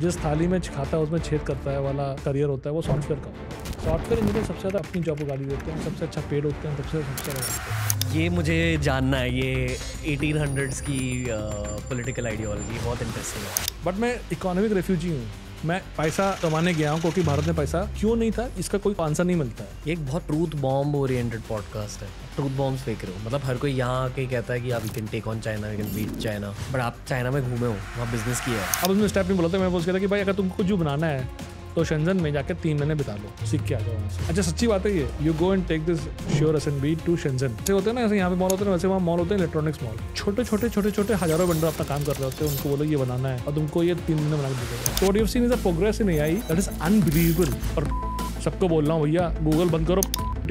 जिस थाली में खाता है उसमें छेद करता है वाला करियर होता है वो सॉफ्टवेयर का सॉफ्टवेयर इंजीनियर सबसे ज़्यादा अपनी जॉब को गाली देते हैं सबसे अच्छा पेड़ होते हैं सबसे सबसे अच्छा ये मुझे जानना है ये एटीन हंड्रेड्स की पॉलिटिकल आइडियोलॉजी बहुत इंटरेस्टिंग है बट मैं इकोनॉमिक रेफ्यूजी हूँ मैं पैसा कमाने गया हूँ क्योंकि भारत में पैसा क्यों नहीं था इसका कोई आंसर नहीं मिलता है एक बहुत ट्रूथ बॉम्ब ओरिएंटेड पॉडकास्ट है ट्रूथ बॉम्ब फेंक रहे हो मतलब हर कोई यहाँ आके कहता है कि आप can take on China can beat China but आप चाइना में घूमे हो वहाँ बिजनेस किया है अब उसने स्टेप नहीं बोला तो मैं बोल कहता कि भाई अगर तुमको जो बनाना है तो शंजन में जाकर तीन महीने बिता लो सीख के आ जाओ अच्छा सच्ची बात है ये you go and take this sure S and B to Shenzhen जैसे होते हैं ना ऐसे यहाँ पे मॉल होते हैं वैसे वहाँ मॉल होते हैं इलेक्ट्रॉनिक्स मॉल छोटे छोटे छोटे छोटे हजारों वेंडर अपना काम कर रहे होते हैं उनको बोलो ये बनाना है और तुमको ये तीन महीने बना के देगा तो you seen is a progress I that is unbelievable और सबको बोल रहा हूँ भैया गूगल बंद करो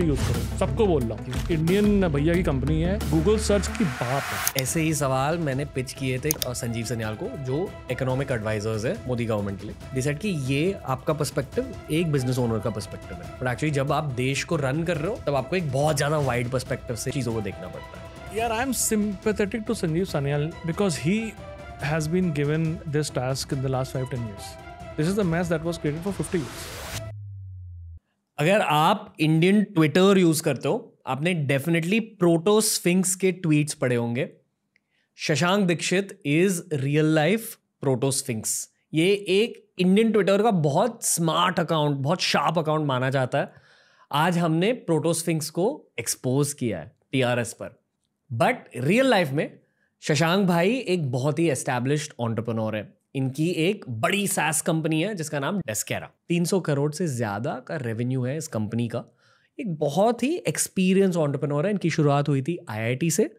यूज करो सबको बोल रहा हूँ इंडियन भैया की कंपनी है गूगल सर्च की बात है ऐसे ही सवाल मैंने पिच किए थे संजीव सन्याल को जो इकोनॉमिक एडवाइजर्स है मोदी गवर्नमेंट के लिए डिसाइड कि ये आपका पर्सपेक्टिव एक बिजनेस ओनर का पर्सपेक्टिव है बट एक्चुअली जब आप देश को रन कर रहे हो तब आपको एक बहुत ज्यादा वाइड पर्सपेक्टिव से चीजों को देखना पड़ता है यार I am sympathetic to Sanjeev Sanyal because he has been given this task in the last five ten years this is the match that was created for fifty years अगर आप इंडियन ट्विटर यूज करते हो आपने डेफिनेटली प्रोटो स्फिंक्स के tweets पढ़े होंगे Shashank Dikshit is real life Proto Sphinx ये एक इंडियन ट्विटर का बहुत स्मार्ट अकाउंट बहुत शार्प अकाउंट माना जाता है आज हमने प्रोटोस्फिंक्स को एक्सपोज किया है टीआरएस पर बट रियल लाइफ में शशांक भाई एक बहुत ही एस्टैब्लिश्ड ऑन्टरप्रनोर है इनकी एक बड़ी सास कंपनी है जिसका नाम डेस्कैरा 300 करोड़ से ज़्यादा का रेवेन्यू है इस कंपनी का एक बहुत ही एक्सपीरियंस ऑन्टरप्रनोर है इनकी शुरुआत हुई थी आईआईटी से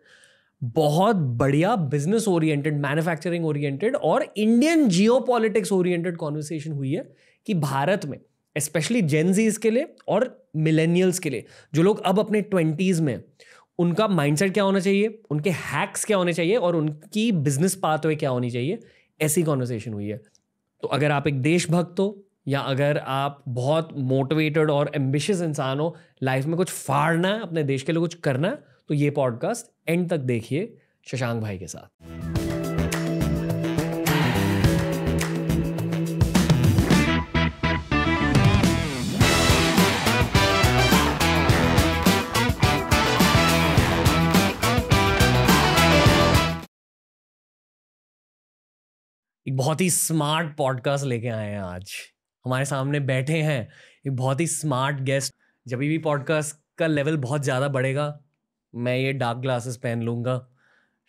बहुत बढ़िया बिजनेस ओरिएंटेड मैन्युफैक्चरिंग ओरिएंटेड और इंडियन जियो ओरिएंटेड कॉन्वर्सेशन हुई है कि भारत में स्पेशली जेनजीज के लिए और मिलेनियल्स के लिए जो लोग अब अपने ट्वेंटीज़ में उनका माइंडसेट क्या होना चाहिए उनके हैक्स क्या होने चाहिए और उनकी बिजनेस पाथवे क्या होनी चाहिए ऐसी कॉन्वर्सेशन हुई है तो अगर आप एक देशभक्त हो या अगर आप बहुत मोटिवेटेड और एम्बिशियस इंसान हो लाइफ में कुछ फाड़ना है अपने देश के लिए कुछ करना है तो ये पॉडकास्ट एंड तक देखिए शशांक भाई के साथ एक बहुत ही स्मार्ट पॉडकास्ट लेके आए हैं आज हमारे सामने बैठे हैं एक बहुत ही स्मार्ट गेस्ट जब भी पॉडकास्ट का लेवल बहुत ज़्यादा बढ़ेगा मैं ये डार्क ग्लासेस पहन लूँगा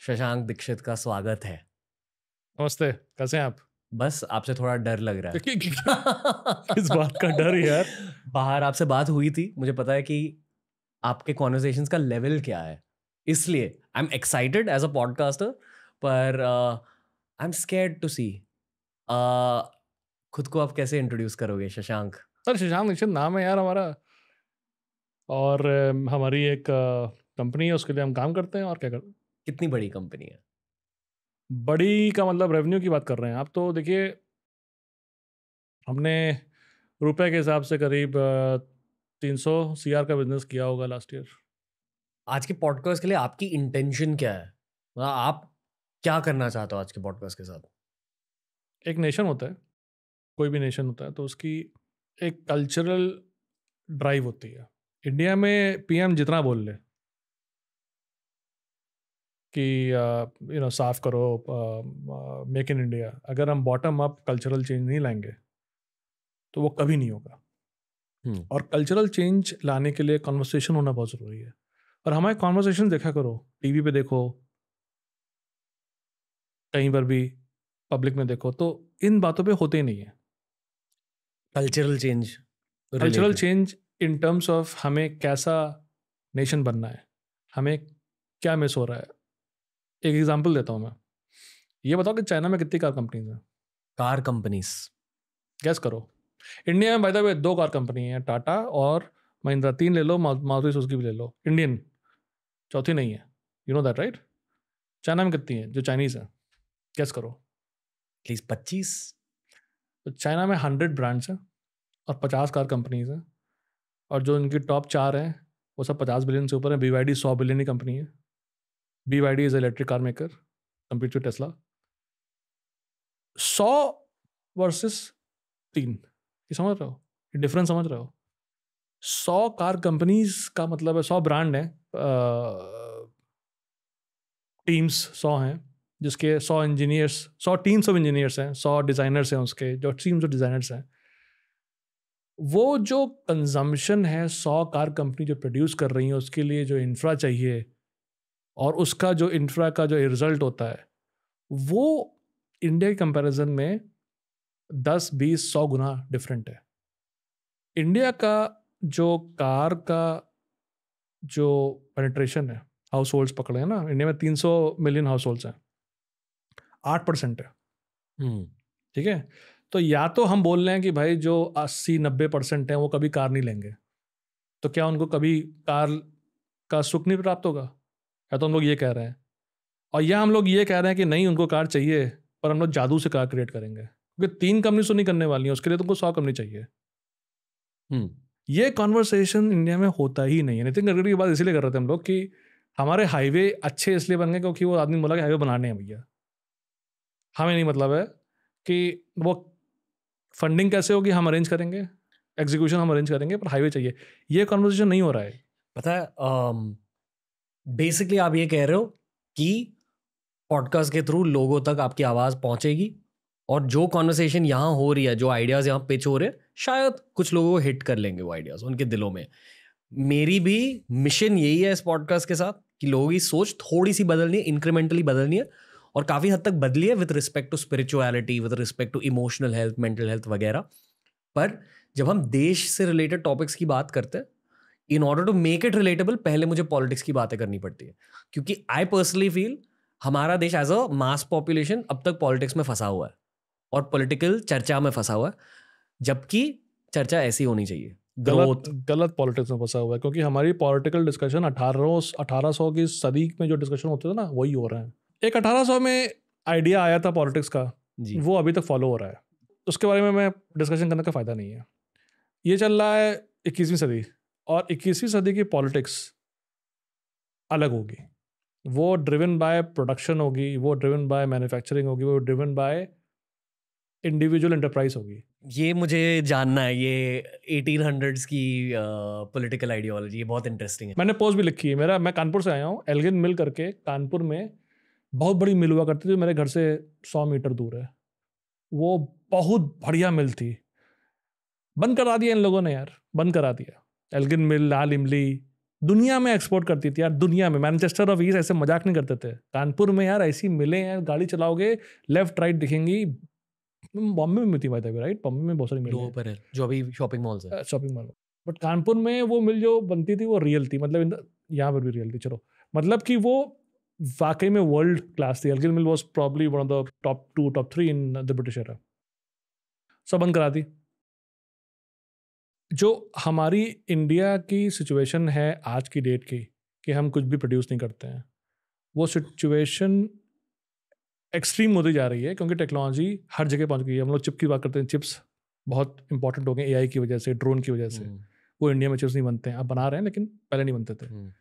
शशांक दीक्षित का स्वागत है नमस्ते कैसे हैं आप बस आपसे थोड़ा डर लग रहा है इस बात का डर यार बाहर आपसे बात हुई थी मुझे पता है कि आपके कॉन्वर्जेशन का लेवल क्या है इसलिए I am excited as a podcaster पर uh, I am scared to see खुद को आप कैसे इंट्रोड्यूस करोगे शशांक सर शशांक निश्चित नाम है यार हमारा और हमारी एक कंपनी है उसके लिए हम काम करते हैं और क्या कर कितनी बड़ी कंपनी है बड़ी का मतलब रेवेन्यू की बात कर रहे हैं आप तो देखिए हमने रुपए के हिसाब से करीब तीन सौ सी का बिजनेस किया होगा लास्ट ईयर आज के पॉडकास्ट के लिए आपकी इंटेंशन क्या है मतलब आप क्या करना चाहते हो आज के पॉडकास्ट के साथ एक नेशन होता है कोई भी नेशन होता है तो उसकी एक कल्चरल ड्राइव होती है इंडिया में पीएम जितना बोल ले कि यू uh, नो साफ करो मेक इन इंडिया अगर हम बॉटम अप कल्चरल चेंज नहीं लाएंगे तो वो कभी नहीं होगा hmm. और कल्चरल चेंज लाने के लिए कॉन्वर्सेशन होना बहुत ज़रूरी है और हमारे कॉन्वर्सेशन देखा करो टीवी पे देखो कहीं पर भी पब्लिक में देखो तो इन बातों पे होते ही नहीं है cultural change cultural change in terms of हमें कैसा नेशन बनना है हमें क्या मिस हो रहा है एक एग्जांपल देता हूँ मैं ये बताओ कि चाइना में कितनी कार कंपनीज हैं कार कंपनीज गैस करो इंडिया में बाय द दो कार कंपनी है टाटा और महिंद्रा तीन ले लो मारुति सुजुकी भी ले लो इंडियन चौथी नहीं है you know that right China में कितनी है जो चाइनीज़ हैं गेस करो प्लीज पच्चीस तो चाइना में हंड्रेड ब्रांड्स हैं और पचास कार कंपनीज हैं और जो इनकी टॉप चार हैं वो सब पचास बिलियन से ऊपर हैं बी वाई डी सौ बिलियन की कंपनी है B Y D is electric car maker to Tesla सौ वर्सेस तीन ये समझ रहे हो ये डिफरेंस समझ रहे हो सौ कार कंपनीज का मतलब है सौ ब्रांड हैं टीम्स सौ हैं जिसके सौ इंजीनियर्स सौ तीन सौ इंजीनियर्स हैं सौ डिज़ाइनर्स हैं उसके जो तीन सौ डिज़ाइनर्स हैं वो जो कंजम्पशन है सौ कार कंपनी जो प्रोड्यूस कर रही है उसके लिए जो इंफ्रा चाहिए और उसका जो इंफ्रा का जो रिज़ल्ट होता है वो इंडिया के कंपैरिजन में दस बीस सौ गुना डिफरेंट है इंडिया का जो कार का जो पेनिट्रेशन है हाउस होल्ड्स पकड़े हैं ना इंडिया में तीन सौ मिलियन हाउस होल्ड्स हैं आठ परसेंट है हम्म। ठीक है तो या तो हम बोल रहे हैं कि भाई जो अस्सी नब्बे परसेंट हैं वो कभी कार नहीं लेंगे तो क्या उनको कभी कार का सुख नहीं प्राप्त होगा या तो हम लोग ये कह रहे हैं और या हम लोग ये कह रहे हैं कि नहीं उनको कार चाहिए पर हम लोग जादू से कार क्रिएट करेंगे क्योंकि तीन कंपनी तो नहीं करने वाली है उसके लिए तुमको तो सौ कंपनी चाहिए हम्म। ये कॉन्वर्सेशन इंडिया में होता ही नहीं है नितिन गडकरी की बात इसीलिए कर रहे थे हम लोग कि हमारे हाईवे अच्छे इसलिए बन गए क्योंकि वो आदमी बोला कि हाईवे बनाने हैं भैया हमें हाँ, नहीं मतलब है कि वो फंडिंग कैसे होगी हम अरेंज करेंगे एग्जीक्यूशन हम अरेंज करेंगे पर हाईवे चाहिए ये कॉन्वर्जेशन नहीं हो रहा है पता है बेसिकली um, आप ये कह रहे हो कि पॉडकास्ट के थ्रू लोगों तक आपकी आवाज़ पहुंचेगी और जो कॉन्वर्सेशन यहाँ हो रही है जो आइडियाज़ यहाँ पिच हो रहे हैं शायद कुछ लोगों को हिट कर लेंगे वो आइडियाज़ उनके दिलों में मेरी भी मिशन यही है इस पॉडकास्ट के साथ कि लोगों की सोच थोड़ी सी बदलनी है इंक्रीमेंटली बदलनी है और काफ़ी हद तक बदली है with respect to spirituality with respect to emotional health mental health वगैरह पर जब हम देश से रिलेटेड टॉपिक्स की बात करते हैं in order to make it relatable पहले मुझे पॉलिटिक्स की बातें करनी पड़ती है क्योंकि आई पर्सनली फील हमारा देश एज अ मास पॉपुलेशन अब तक पॉलिटिक्स में फंसा हुआ है और पॉलिटिकल चर्चा में फंसा हुआ है जबकि चर्चा ऐसी होनी चाहिए गलत गलत पॉलिटिक्स में फंसा हुआ है क्योंकि हमारी पॉलिटिकल डिस्कशन अठारह अठारह सौ की सदी में जो डिस्कशन होते थे ना वही हो रहे हैं एक अठारह सौ में आइडिया आया था पॉलिटिक्स का जी वो अभी तक फॉलो हो रहा है उसके बारे में मैं डिस्कशन करने का फ़ायदा नहीं है ये चल रहा है इक्कीसवीं सदी और इक्कीसवीं सदी की पॉलिटिक्स अलग होगी वो ड्रिवन बाय प्रोडक्शन होगी वो ड्रिवन बाय मैन्युफैक्चरिंग होगी वो ड्रिवन बाय इंडिविजुअल इंटरप्राइज होगी ये मुझे जानना है ये 1800s की पॉलिटिकल आइडियोलॉजी ये बहुत इंटरेस्टिंग है मैंने पोस्ट भी लिखी है मेरा मैं कानपुर से आया हूँ एलगिन मिल करके कानपुर में बहुत बड़ी मिल हुआ करती थी मेरे घर से सौ मीटर दूर है वो बहुत बढ़िया मिल थी बंद करा दिया इन लोगों ने यार बंद करा दिया एल्गिन मिल लाल इमली दुनिया में एक्सपोर्ट करती थी यार दुनिया में मैनचेस्टर ऑफ ईस्ट ऐसे मजाक नहीं करते थे कानपुर में यार ऐसी मिलें हैं गाड़ी चलाओगे लेफ्ट राइट दिखेंगी बॉम्बे में मिलती भाई राइट बॉम्बे में बहुत सारी है जो अभी शॉपिंग मॉल्स है शॉपिंग मॉल बट कानपुर में वो मिल जो बनती थी वो रियल थी मतलब यहाँ पर भी रियल थी चलो मतलब कि वो वाकई में वर्ल्ड क्लास थी Elgin mill was probably one of the top two top three in the British era सब बंद करा दी जो हमारी इंडिया की सिचुएशन है आज की डेट की कि हम कुछ भी प्रोड्यूस नहीं करते हैं वो सिचुएशन एक्सट्रीम होती जा रही है क्योंकि टेक्नोलॉजी हर जगह पहुंच गई है हम लोग चिप की बात करते हैं चिप्स बहुत इंपॉर्टेंट हो गए ए की वजह से ड्रोन की वजह से हम्म। वो इंडिया में चिप्स नहीं बनते हैं अब बना रहे हैं लेकिन पहले नहीं बनते थे हम्म।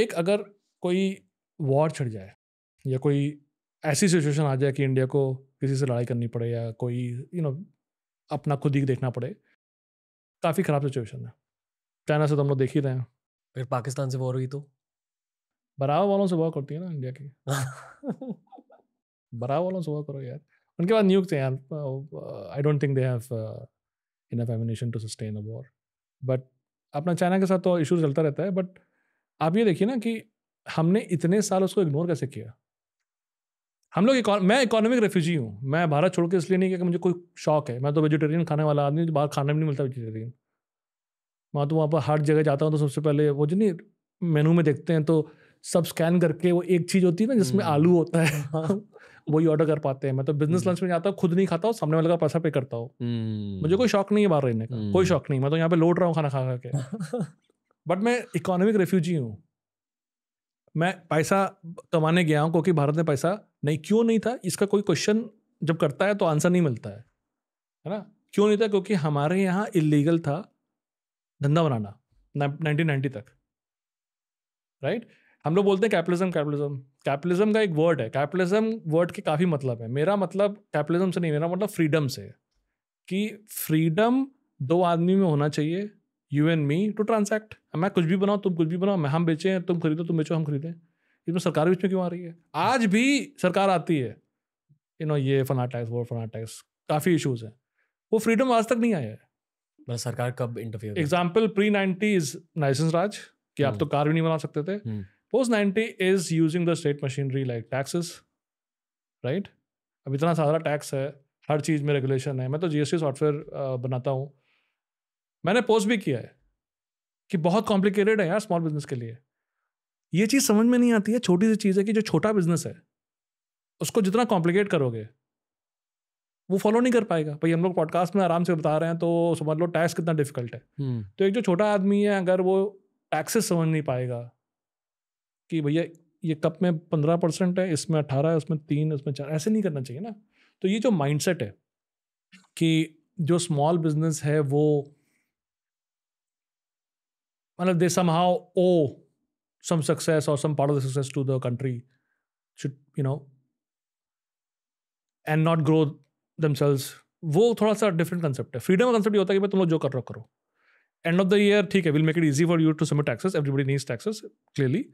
एक अगर कोई वॉर छिड़ जाए या कोई ऐसी सिचुएशन आ जाए कि इंडिया को किसी से लड़ाई करनी पड़े या कोई यू नो अपना खुद ही देखना पड़े काफ़ी ख़राब सिचुएशन है चाइना से तो हम लोग देख ही रहे हैं फिर पाकिस्तान से वॉर हुई तो बराबर वालों से वॉर करती है ना इंडिया की बराबर वालों से वॉर करो यार उनके बाद नियुक्त हैं यार I don't think they have in ammunition to sustain a war but अपना चाइना के साथ तो इशू चलता रहता है बट आप ये देखिए ना कि हमने इतने साल उसको इग्नोर कैसे किया हम लोग मैं इकोनॉमिक रेफ्यूजी हूँ मैं भारत छोड़ के इसलिए नहीं कि मुझे कोई शौक है मैं तो वेजिटेरियन खाने वाला आदमी बाहर खाने भी नहीं मिलता वेजिटेरियन मैं तो वहाँ पर हर जगह जाता हूँ तो सबसे पहले वो जो नहीं मेनू में देखते हैं तो सब स्कैन करके वो एक चीज़ होती है ना जिसमें हम्म। आलू होता है हाँ। वही ऑर्डर कर पाते हैं मैं तो बिजनेस लंच हम्म। में जाता हूँ खुद नहीं खाता हूँ सामने वाले का पैसा पे करता हूँ हम्म। मुझे कोई शौक नहीं है बाहर रहने का कोई शौक नहीं मैं तो यहाँ पे लौट रहा हूँ खाना खा खा के बट मैं इकोनॉमिक रेफ्यूजी हूँ मैं पैसा कमाने गया हूँ क्योंकि भारत में पैसा नहीं क्यों नहीं था इसका कोई क्वेश्चन जब करता है तो आंसर नहीं मिलता है है ना क्यों नहीं था क्योंकि हमारे यहाँ इलीगल था धंधा बनाना नाइनटीन नाइन्टी तक राइट हम लोग बोलते हैं कैपिटलिज्म कैपिटलिज्म कैपिटलिज्म का एक वर्ड है कैपिटलिज्म वर्ड के काफ़ी मतलब है मेरा मतलब कैपिटलिज्म से नहीं मेरा मतलब फ्रीडम से कि फ्रीडम दो आदमी में होना चाहिए you and me to transact मैं कुछ भी बनाऊँ तुम कुछ भी बनाओ मैं हम बेचें तुम खरीदो तुम बेचो हम खरीदें इसमें तो सरकार बीच में क्यों आ रही है आज भी सरकार आती है यू नो ये फना टैक्स वो फना टैक्स काफ़ी इशूज़ हैं वो फ्रीडम आज तक नहीं आया है मतलब सरकार कब interfere example pre is license raj कि आप हम्म। तो कार भी नहीं बना सकते थे post ninety is using the state machinery like taxes right अब इतना सारा टैक्स है हर चीज़ में रेगुलेशन है मैं तो जीएसटी सॉफ्टवेयर बनाता हूँ मैंने पोस्ट भी किया है कि बहुत कॉम्प्लिकेटेड है यार स्मॉल बिजनेस के लिए ये चीज़ समझ में नहीं आती है छोटी सी चीज़ है कि जो छोटा बिजनेस है उसको जितना कॉम्प्लिकेट करोगे वो फॉलो नहीं कर पाएगा भाई हम लोग पॉडकास्ट में आराम से बता रहे हैं तो समझ लो टैक्स कितना डिफिकल्ट है हम्म। तो एक जो छोटा आदमी है अगर वो टैक्सेस समझ नहीं पाएगा कि भैया ये कप में पंद्रह परसेंट है इसमें अट्ठारह है उसमें तीन उसमें चार ऐसे नहीं करना चाहिए ना तो ये जो माइंडसेट है कि जो स्मॉल बिजनेस है वो well, they somehow owe some success or some part of the success to the country should you know and not grow themselves वो थोड़ा सा डिफरेंट कंसेप्ट है फ्रीडम का कंसेप्ट ये होता है कि तुम लोग जो कर रहे हो करो एंड ऑफ द ईयर ठीक है will make it easy for you to submit taxes everybody needs taxes clearly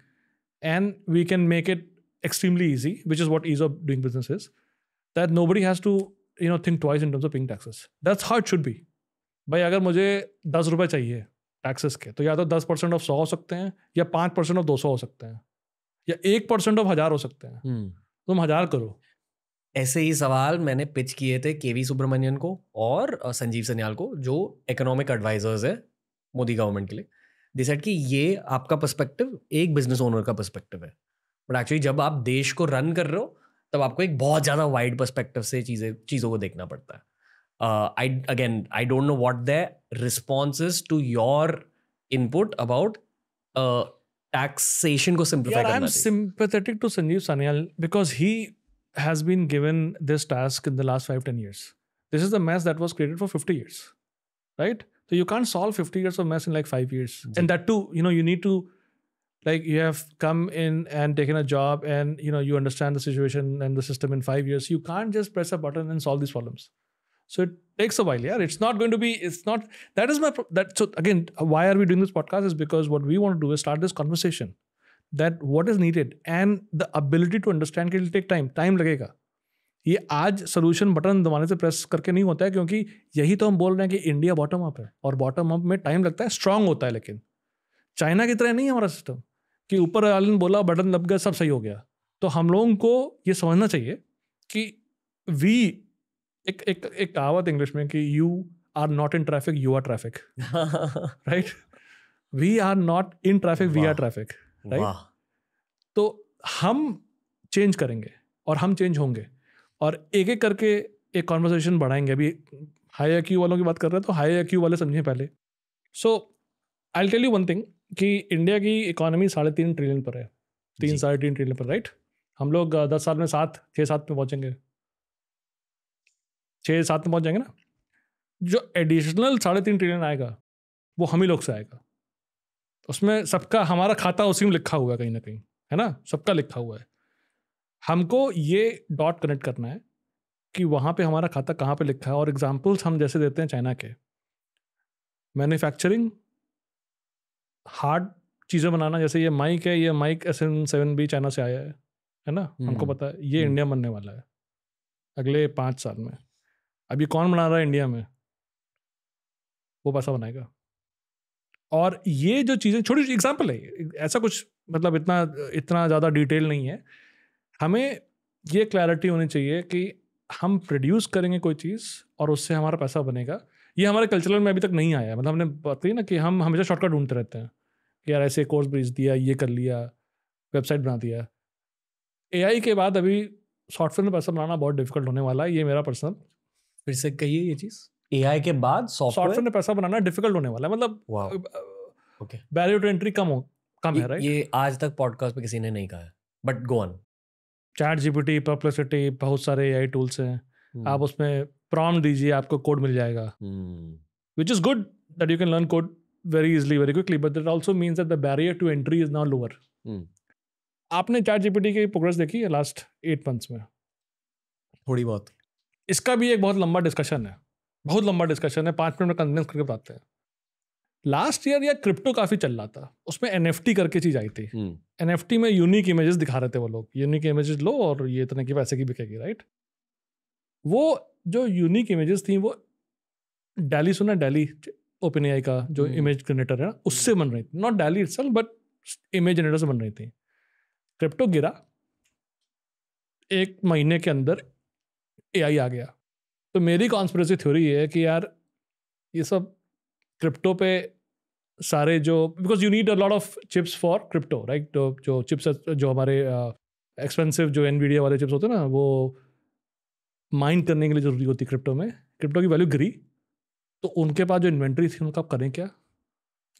and we can make it extremely easy which is what is of doing business is that nobody has to you know think twice in terms of paying taxes that's hard should be भाई अगर मुझे दस रुपये चाहिए taxes के तो या तो दस परसेंट ऑफ सौ हो सकते हैं या पाँच परसेंट ऑफ दो सौ हो सकते हैं या एक परसेंट ऑफ हज़ार हो सकते हैं हम्म। तुम हज़ार करो ऐसे ही सवाल मैंने पिच किए थे के वी सुब्रमण्यन को और संजीव सन्याल को जो इकोनॉमिक एडवाइजर्स है मोदी गवर्नमेंट के लिए डिसाइड कि ये आपका पर्सपेक्टिव एक बिजनेस ओनर का पर्सपेक्टिव है बट एक्चुअली जब आप देश को रन कर रहे हो तब आपको एक बहुत ज़्यादा वाइड पर्सपेक्टिव से चीज़ें चीज़ों को देखना पड़ता है uh, i again i don't know what their response is to your input about uh, taxation ko simplify yeah, i'm sympathetic to sanjeev sanyal because he has been given this task in the last 5 10 years this is the mess that was created for 50 years right so you can't solve 50 years of mess in like 5 years mm-hmm. and that too you know you need to like you have come in and taken a job and you know you understand the situation and the system in 5 years you can't just press a button and solve these problems So it takes a while, yeah. It's not going to be, it's not, that is my, that, so again, why are we doing this podcast is because what we want to do is start this conversation that what is needed and the ability to understand it will take time, time lagega ये आज solution button दबाने से press करके नहीं होता है क्योंकि यही तो हम बोल रहे हैं कि इंडिया बॉटम अप है और बॉटम अप में टाइम लगता है स्ट्रांग होता है लेकिन चाइना की तरह नहीं है हमारा सिस्टम कि ऊपर वाले ने बोला बटन दब गया सब सही हो गया तो हम लोगों को ये समझना चाहिए कि वी एक एक एक कहावत इंग्लिश में कि you are not in traffic you are traffic right we are not in traffic we are traffic right तो हम चेंज करेंगे और हम चेंज होंगे और एक एक करके एक कॉन्वर्सेशन बढ़ाएंगे अभी हाई एक्यू वालों की बात कर रहे हैं तो हाई एक्यू वाले समझें पहले so I tell you one thing कि इंडिया की इकोनॉमी साढ़े तीन ट्रिलियन पर है तीन साढ़े तीन ट्रिलियन पर राइट हम लोग दस साल में सात छः सात में पहुँचेंगे छः सात में पहुँच जाएंगे ना जो एडिशनल साढ़े तीन ट्रिलियन आएगा वो हम ही लोग से आएगा उसमें सबका हमारा खाता उसी में लिखा हुआ है कहीं ना कहीं है ना सबका लिखा हुआ है हमको ये डॉट कनेक्ट करना है कि वहाँ पे हमारा खाता कहाँ पे लिखा है और एग्जांपल्स हम जैसे देते हैं चाइना के मैन्युफैक्चरिंग हार्ड चीज़ें बनाना जैसे ये माइक है ये mic S N seven B China से आया है है ना हमको हम्म। पता है ये इंडिया हम्म। बनने वाला है अगले पाँच साल में अभी कौन बना रहा है इंडिया में वो पैसा बनाएगा और ये जो चीज़ें छोटी छोटी एग्जाम्पल है ऐसा कुछ मतलब इतना इतना ज़्यादा डिटेल नहीं है हमें ये क्लैरिटी होनी चाहिए कि हम प्रोड्यूस करेंगे कोई चीज़ और उससे हमारा पैसा बनेगा ये हमारे कल्चरल में अभी तक नहीं आया मतलब हमने बताई ना कि हम हमेशा शॉर्टकट ढूंढते रहते हैं कि यार ऐसे कोर्स भेज दिया ये कर लिया वेबसाइट बना दिया ए के बाद अभी सॉफ्टवेयर में पैसा बनाना बहुत डिफिकल्ट होने वाला है ये मेरा पर्सनल फिर से कहिए ये चीज़ एआई के बाद सॉफ्टवेयर में पैसा बनाना डिफिकल्ट होने वाला है मतलब ओके बैरियर टू एंट्री कम हो कम है राइट ये आज तक पॉडकास्ट में किसी ने नहीं कहा है but go on ChatGPT Perplexity बहुत सारे एआई टूल्स हैं hmm. आप उसमें प्रॉम दीजिए आपको कोड मिल जाएगा which is good that you can learn code very easily very quickly but that also means that the barrier to entry is now lower आपने चैट जीपीटी की progress देखी है लास्ट एट मंथ्स में थोड़ी बहुत इसका भी एक बहुत लंबा डिस्कशन है बहुत लंबा डिस्कशन है पाँच मिनट में कन्विंस करके बताते हैं लास्ट ईयर यह क्रिप्टो काफ़ी चल रहा था उसमें एन करके चीज़ आई थी एन हम्म। hmm. में यूनिक इमेजेस दिखा रहे थे वो लोग यूनिक इमेजेस लो और ये इतने की पैसे की बिकेगी राइट वो जो यूनिक इमेजेस थी वो डेली सुना डेली ओपन आई का जो इमेज हम्म। जनरेटर है ना उससे बन रही थी not daily it but image generator से बन रही थी क्रिप्टो गिरा एक महीने के अंदर आई आ गया तो मेरी कॉन्स्परेसी थ्योरी है कि यार ये सब क्रिप्टो पे सारे जो because you need a lot of chips for crypto right तो जो चिप्स जो हमारे एक्सपेंसिव uh, जो एनवीडिया वाले चिप्स होते हैं ना वो माइंड करने के लिए ज़रूरी होती है क्रिप्टो में क्रिप्टो की वैल्यू गिरी तो उनके पास जो इन्वेंट्री थी उनका आप करें क्या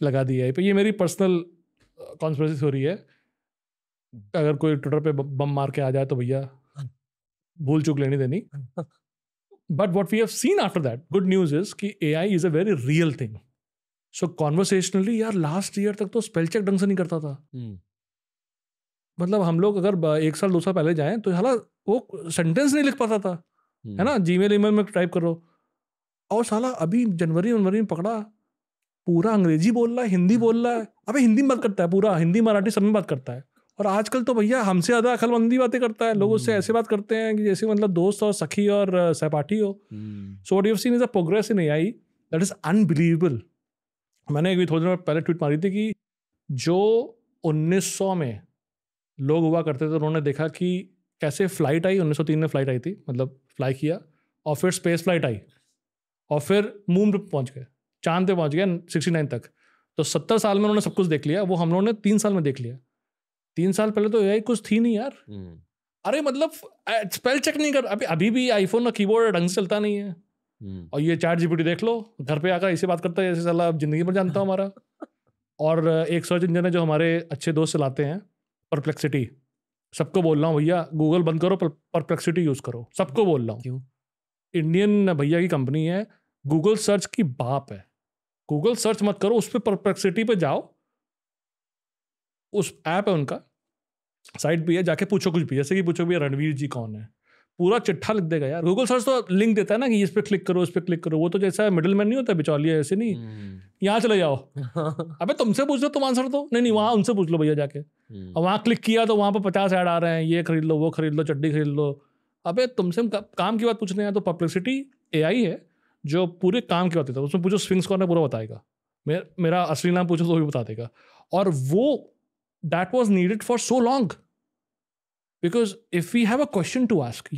लगा दी है पर ये मेरी पर्सनल कॉन्स्परेसी थ्योरी है अगर कोई ट्विटर पे बम मार के आ जाए तो भैया भूल चूक लेनी देनी but what we have seen after that good news is कि A I is a very real thing so conversationally यार लास्ट ईयर तक तो स्पेल चेक ढंग से नहीं करता था हम्म। मतलब हम लोग अगर एक साल दो साल पहले जाएं तो हाला वो सेंटेंस नहीं लिख पाता था है ना जी मेल ईमेल में टाइप करो और साला अभी जनवरी वनवरी में पकड़ा पूरा अंग्रेजी बोल रहा है हिंदी बोल रहा है अबे हिंदी में बात करता है पूरा हिंदी मराठी सब में बात करता है और आजकल तो भैया हमसे ज़्यादा अकलमंदी बातें करता है लोग उससे हम्म। ऐसे बात करते हैं कि जैसे मतलब दोस्त और सखी और सहपाठी हो so what you seen is a progress in A I that is unbelievable मैंने एक भी थोड़ी देर पहले ट्वीट मारी थी कि जो 1900 में लोग हुआ करते थे तो उन्होंने देखा कि कैसे फ्लाइट आई 1903 में फ्लाइट आई थी मतलब फ्लाई किया और फिर स्पेस फ्लाइट आई और फिर मून पे पहुंच गए चांद पे पहुंच गए 69 तक तो 70 साल में उन्होंने सब कुछ देख लिया वो हम लोगों ने तीन साल में देख लिया तीन साल पहले तो ए कुछ थी नहीं यार हम्म। अरे मतलब स्पेल चेक नहीं कर अभी अभी भी आईफोन का कीबोर्ड ढंग से चलता नहीं है हम्म। और ये चार जी देख लो घर पे आकर ऐसी बात करता है जैसे अब जिंदगी में जानता हूँ हमारा और एक सर्च इंजन है जो हमारे अच्छे दोस्त चलाते हैं परप्लेक्सिटी सबको बोल रहा हूँ भैया गूगल बंद करो परप्लेक्सिटी यूज़ करो सबको बोल रहा हूँ क्यों इंडियन भैया की कंपनी है गूगल सर्च की बाप है गूगल सर्च मत करो उस पर परप्लेक्सिटी पर जाओ उस ऐप है उनका साइट भी है जाके पूछो कुछ भी जैसे कि पूछो भैया रणवीर जी कौन है पूरा चिट्ठा लिख देगा यार गूगल सर्च तो लिंक देता है ना कि इस पर क्लिक करो इस पर क्लिक करो वो तो जैसा मिडिल मैन नहीं होता बिचौलिया ऐसे नहीं hmm. यहाँ चले जाओ अबे तुमसे पूछ लो तुम आंसर दो नहीं नहीं वहाँ उनसे पूछ लो भैया जाके hmm. और वहाँ क्लिक किया तो वहाँ पर पचास ऐड आ रहे हैं ये खरीद लो वो खरीद लो चड्डी खरीद लो अबे तुमसे काम की बात पूछने हैं तो पब्लिसिटी ए है जो पूरे काम की बात होता है उसमें पूछो स्विंग्स कौन है पूरा बताएगा मेरा असली नाम पूछो तो भी बता देगा और वो that was needed for so long. Because if we have a question to ask,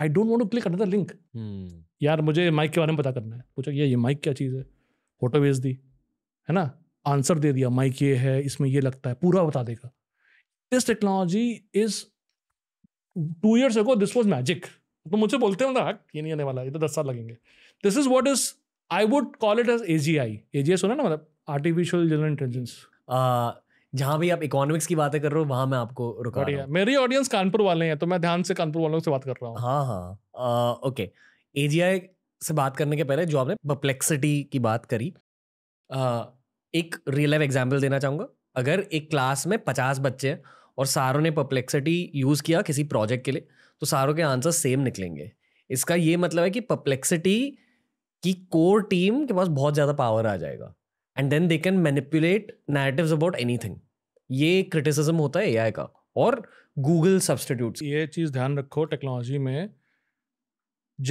i don't want to click another link hmm. yaar mujhe mic ke bare mein pata karna hai pucha ye ye mic kya cheez hai photo भेज दी है ना answer दे दिया mic ye hai isme ye lagta hai pura बता देगा this technology is two years ago this was magic तो मुझे बोलते हो ना ये नहीं आने वाला ये तो दस साल लगेंगे this is what is I would call it as A G I A G I सुना ना मतलब आर्टिफिशियल जनरल इंटेलिजेंस जहां भी आप इकोनॉमिक्स की बातें कर रहे हो वहां मैं आपको रुका रहा हूं। मेरी ऑडियंस कानपुर वाले हैं तो मैं ध्यान से कानपुर वालों से बात कर रहा हूँ हाँ हाँ ओके ए से बात करने के पहले जो आपने परप्लेक्सिटी की बात करी आ, एक रियल लाइफ एग्जाम्पल देना चाहूँगा अगर एक क्लास में पचास बच्चे हैं और सारों ने परप्लेक्सिटी यूज़ किया किसी प्रोजेक्ट के लिए तो सारों के आंसर सेम निकलेंगे इसका ये मतलब है कि परप्लेक्सिटी की कोर टीम के पास बहुत ज़्यादा पावर आ जाएगा and then they can manipulate narrative about anything ये क्रिटिसिज्म होता है एआई का और गूगल सब्सटीट्यूट ये चीज़ ध्यान रखो टेक्नोलॉजी में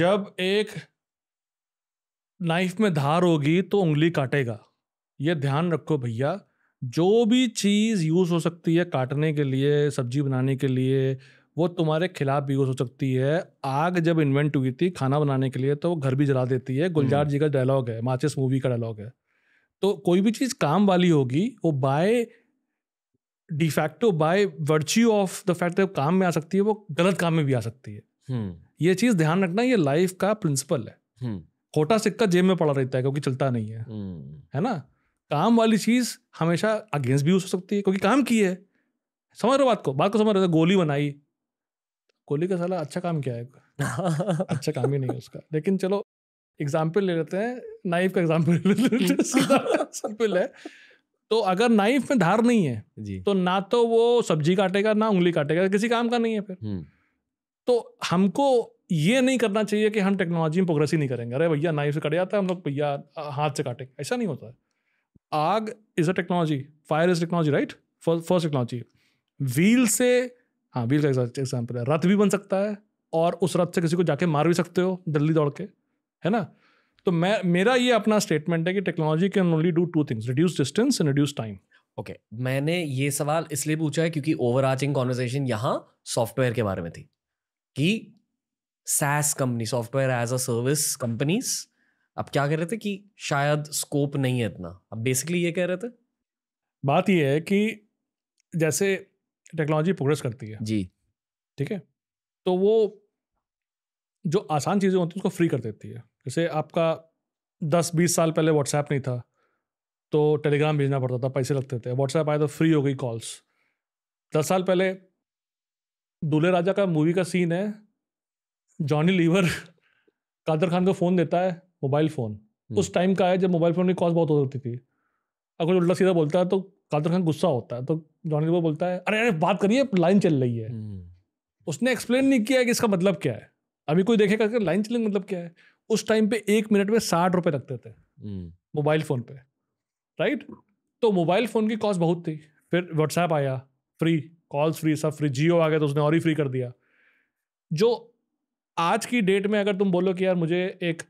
जब एक नाइफ में धार होगी तो उंगली काटेगा ये ध्यान रखो भैया जो भी चीज़ यूज़ हो सकती है काटने के लिए सब्जी बनाने के लिए वो तुम्हारे खिलाफ यूज़ हो सकती है आग जब इन्वेंट हुई थी खाना बनाने के लिए तो वो घर भी जला देती है हम्म। गुलजार जी का डायलॉग है माचिस मूवी का डायलॉग है तो कोई भी चीज़ काम वाली होगी वो by de facto by virtue of the fact वो काम में आ सकती है वो गलत काम में भी आ सकती है हम्म। ये चीज़ ध्यान रखना ये लाइफ का प्रिंसिपल है हम्म। खोटा सिक्का जेब में पड़ा रहता है क्योंकि चलता नहीं है हम्म। है ना काम वाली चीज़ हमेशा अगेंस्ट भी हो सकती है क्योंकि काम की है समझ रहे बात को बात को समझ रहे गोली बनाई गोली का साला अच्छा काम क्या है अच्छा काम ही नहीं है उसका लेकिन चलो एग्जाम्पल ले लेते हैं नाइफ का एग्जाम्पल ले लेते हैं सिंपल है तो अगर नाइफ में धार नहीं है जी तो ना तो वो सब्जी काटेगा ना उंगली काटेगा किसी काम का नहीं है फिर हम्म। तो हमको ये नहीं करना चाहिए कि हम टेक्नोलॉजी में प्रोग्रेस ही नहीं करेंगे अरे भैया नाइफ से कट जाता है हम लोग भैया हाथ से काटेंगे ऐसा नहीं होता है आग is a technology fire is technology right first technology wheel से हाँ व्हील का एग्जाम्पल है रथ भी बन सकता है और उस रथ से किसी को जाके मार भी सकते हो जल्दी दौड़ के है ना तो मैं मेरा ये अपना स्टेटमेंट है कि technology can only do two things reduce distance and reduce time okay मैंने ये सवाल इसलिए पूछा है क्योंकि ओवर आर्चिंग कॉन्वर्जेशन यहाँ सॉफ्टवेयर के बारे में थी कि SaaS company software as a service companies अब क्या कह रहे थे कि शायद स्कोप नहीं है इतना अब बेसिकली ये कह रहे थे बात यह है कि जैसे टेक्नोलॉजी प्रोग्रेस करती है जी ठीक है तो वो जो आसान चीज़ें होती हैं उसको फ्री कर देती है जैसे आपका दस बीस साल पहले व्हाट्सएप नहीं था तो टेलीग्राम भेजना पड़ता था पैसे लगते थे व्हाट्सएप आया तो फ्री हो गई कॉल्स दस साल पहले दूल्हे राजा का मूवी का सीन है जॉनी लीवर कादर खान को फ़ोन देता है मोबाइल हम्म। फ़ोन उस टाइम का है जब मोबाइल फ़ोन की कॉस्ट बहुत होती थी अगर कोई उल्टा सीधा बोलता है तो कादर खान गुस्सा होता है तो जॉनी लीवर बोलता है अरे अरे बात करिए लाइन चल रही है हम्म। उसने एक्सप्लेन नहीं किया है कि इसका मतलब क्या है अभी कोई देखेगा कि लाइन चलने का मतलब क्या है उस टाइम पे एक मिनट में साठ रुपए लगते थे मोबाइल हम्म। फोन पे राइट तो मोबाइल फोन की कॉस्ट बहुत थी फिर व्हाट्सएप आया फ्री कॉल्स फ्री सब फ्री जियो आ गया तो उसने और ही फ्री कर दिया जो आज की डेट में अगर तुम बोलो कि यार मुझे एक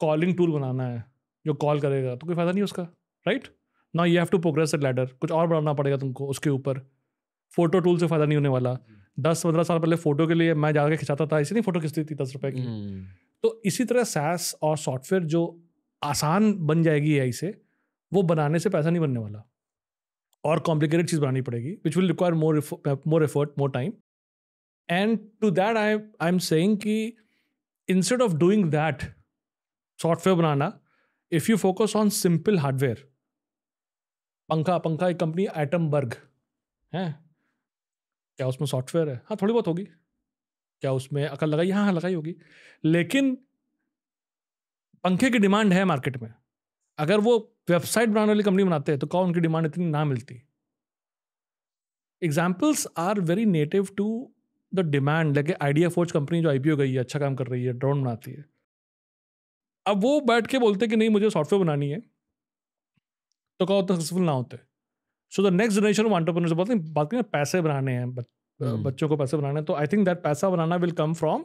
कॉलिंग टूल बनाना है जो कॉल करेगा तो कोई फ़ायदा नहीं उसका राइट ना you have to progress at ladder कुछ और बनाना पड़ेगा तुमको उसके ऊपर फोटो टूल से फ़ायदा नहीं होने वाला हम्म। दस पंद्रह साल पहले फोटो के लिए मैं जाकर खिंचाता था इसी नहीं फोटो खींचती थी दस रुपए की हम्म। तो इसी तरह सैस और सॉफ्टवेयर जो आसान बन जाएगी ए से वो बनाने से पैसा नहीं बनने वाला और कॉम्प्लिकेटेड चीज़ बनानी पड़ेगी which will require more more effort more time and to that I I am saying कि instead of doing that software बनाना if you focus on simple hardware पंखा पंखा एक कंपनी आइटम बर्ग है क्या उसमें सॉफ्टवेयर है हाँ थोड़ी बहुत होगी क्या उसमें अकल लगाई हाँ हाँ लगाई होगी लेकिन पंखे की डिमांड है मार्केट में अगर वो वेबसाइट बनाने वाली कंपनी बनाते हैं तो कौन उनकी डिमांड इतनी ना मिलती examples are very native to the demand like IdeaForge company जो आईपीओ गई है अच्छा काम कर रही है ड्रोन बनाती है अब वो बैठ के बोलते कि नहीं मुझे सॉफ्टवेयर बनानी है तो कहो सक्सेसफुल तो ना होते so the next generation of entrepreneurs बोलते हैं बात करें पैसे बनाने हैं बच्चों को तो पैसा बनाना है तो आई थिंक दैट पैसा बनाना will come from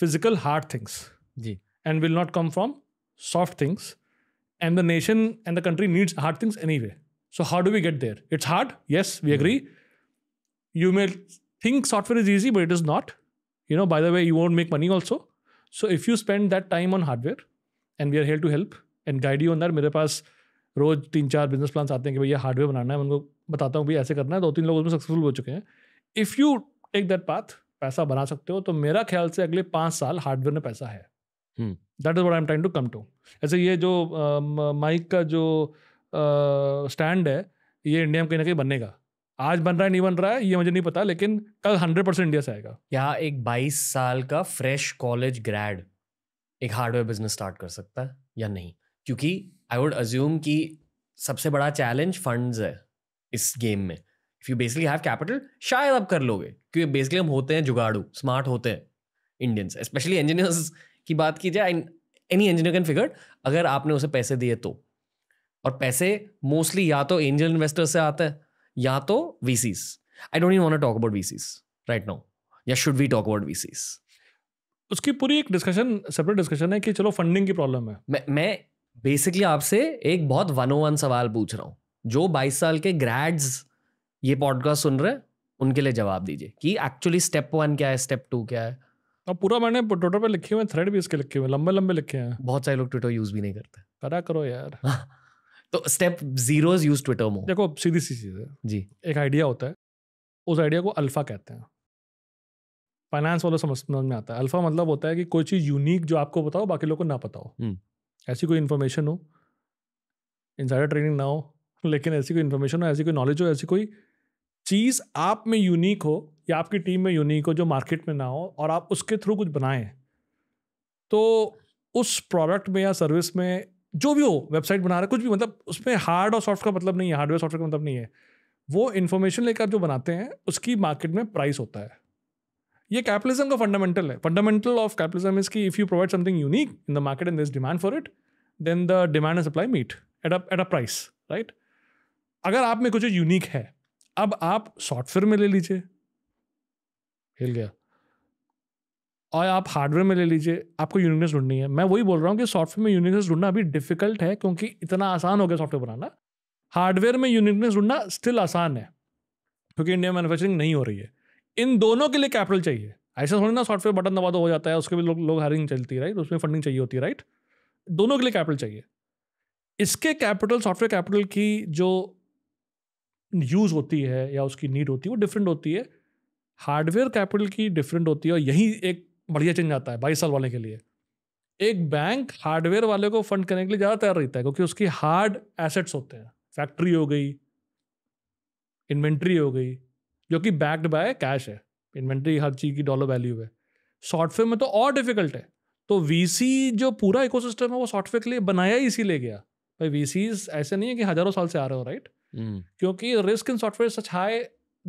physical hard things जी and will not come from soft things and the nation and the country needs hard things anyway so how do we get there it's hard yes we agree you may think software is easy but it is not you know by the way you won't make money also so if you spend that time on hardware and we are help to help and guide you on मेरे पास रोज तीन चार business plans आते हैं कि भैया hardware बनाना है मैं उनको बताता हूँ भाई ऐसे करना है दो तीन लोग उसमें सक्सेसफुल हो चुके हैं if you take that path पैसा बना सकते हो तो मेरा ख्याल से अगले पाँच साल हार्डवेयर में पैसा है that is what I am trying to come to ऐसे ये जो माइक uh, का जो स्टैंड uh, है ये इंडिया में कहीं ना कहीं बनेगा आज बन रहा है नहीं बन रहा है ये मुझे नहीं पता लेकिन कल हंड्रेड परसेंट इंडिया से आएगा यहाँ एक बाईस साल का फ्रेश कॉलेज ग्रैड एक हार्डवेयर बिजनेस स्टार्ट कर सकता है या नहीं क्योंकि आई वुड अज्यूम कि सबसे बड़ा चैलेंज फंड्स है इस गेम में if you basically have capital शायद आप कर लोगे क्योंकि बेसिकली हम होते हैं जुगाड़ू स्मार्ट होते हैं इंडियंस स्पेशली इंजीनियर्स की बात की जाए एनी इंजीनियर कैन फिगर अगर आपने उसे पैसे दिए तो और पैसे मोस्टली या तो एंजल इन्वेस्टर्स से आते हैं या तो these I don't want talk about these right now या should we talk about these उसकी पूरी एक डिस्कशन सेपरेट डिस्कशन है कि चलो फंडिंग की प्रॉब्लम है मैं मैं बेसिकली आपसे एक बहुत वन ओ वन सवाल पूछ रहा हूँ जो बाईस साल के ग्रेड्स ये पॉडकास्ट सुन रहे उनके लिए जवाब दीजिए कि एक्चुअली स्टेप वन क्या है स्टेप टू क्या है और पूरा मैंने ट्विटर पर लिखे हुए थ्रेड भी इसके लिखे हुए लंबे लंबे लिखे हैं बहुत सारे लोग ट्विटर यूज भी नहीं करते करा करो यार तो step zero use Twitter more देखो सीधी सी चीज़ है जी एक आइडिया होता है उस आइडिया को अल्फा कहते हैं फाइनेंस वालों समझ में आता है अल्फा मतलब होता है कि कोई चीज़ यूनिक जो आपको बताओ बाकी लोग को ना बताओ हम्म। ऐसी कोई इन्फॉर्मेशन हो इन ट्रेनिंग ना हो लेकिन ऐसी कोई इन्फॉर्मेशन हो ऐसी कोई नॉलेज हो ऐसी कोई चीज़ आप में यूनिक हो या आपकी टीम में यूनिक हो जो मार्केट में ना हो और आप उसके थ्रू कुछ बनाएं तो उस प्रोडक्ट में या सर्विस में जो भी हो वेबसाइट बना रहे कुछ भी मतलब उसमें हार्ड और सॉफ्ट का मतलब नहीं है हार्डवेयर सॉफ्टवेयर का मतलब नहीं है वो इन्फॉर्मेशन लेकर आप जो बनाते हैं उसकी मार्केट में प्राइस होता है ये कैपिटलिज्म का फंडामेंटल है फंडामेंटल ऑफ कैपिटलिज्म इज की if you provide something unique in the market and this demand for it then the demand and supply meet at at a price right अगर आप में कुछ यूनिक है अब आप सॉफ्टवेयर में ले लीजिए हिल गया और आप हार्डवेयर में ले लीजिए आपको यूनिकनेस ढूंढनी है मैं वही बोल रहा हूँ कि सॉफ्टवेयर में यूनिकनेस ढूंढना अभी डिफिकल्ट है क्योंकि इतना आसान हो गया सॉफ्टवेयर बनाना हार्डवेयर में यूनिकनेस ढूंढना स्टिल आसान है क्योंकि इंडिया मैनुफैक्चरिंग नहीं हो रही है इन दोनों के लिए कैपिटल चाहिए ऐसा थोड़ी ना सॉफ्टवेयर बटन दबा दो हो जाता है उसके भी लोग लो हायरिंग चलती है राइट उसमें फंडिंग चाहिए होती है राइट दोनों के लिए कैपिटल चाहिए इसके कैपिटल सॉफ्टवेयर कैपिटल की जो यूज़ होती है या उसकी नीड होती है वो डिफरेंट होती है हार्डवेयर कैपिटल की डिफरेंट होती है और यही एक बढ़िया चेंज आता है बाईस साल वाले के लिए एक बैंक हार्डवेयर वाले को फंड करने के लिए ज़्यादा तैयार रहता है क्योंकि उसकी हार्ड एसेट्स होते हैं फैक्ट्री हो गई इन्वेंट्री हो गई जो कि बैक्ड बाय कैश है इन्वेंट्री हर चीज़ की डॉलर वैल्यू है सॉफ्टवेयर में तो और डिफिकल्ट है तो वी जो पूरा इकोसिस्टम है वो सॉफ्टवेयर के लिए बनाया ही इसीलिए गया भाई वीसी ऐसे नहीं है कि हज़ारों साल से आ रहे हो राइट Hmm. क्योंकि risk in software such high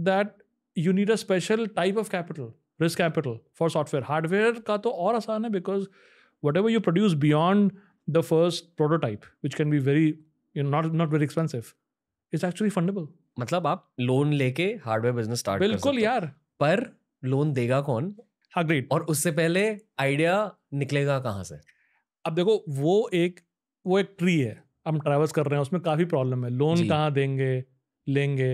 that you need a special type of capital risk capital for software hardware का तो और आसान है because whatever you produce beyond the first prototype which can be very you not not very expensive it's actually fundable मतलब आप loan लेके hardware business start बिल्कुल यार पर लोन देगा कौन हाँ और उससे पहले आइडिया निकलेगा कहाँ से अब देखो वो एक वो एक ट्री है हम ट्रैवल्स कर रहे हैं उसमें काफ़ी प्रॉब्लम है लोन कहाँ देंगे लेंगे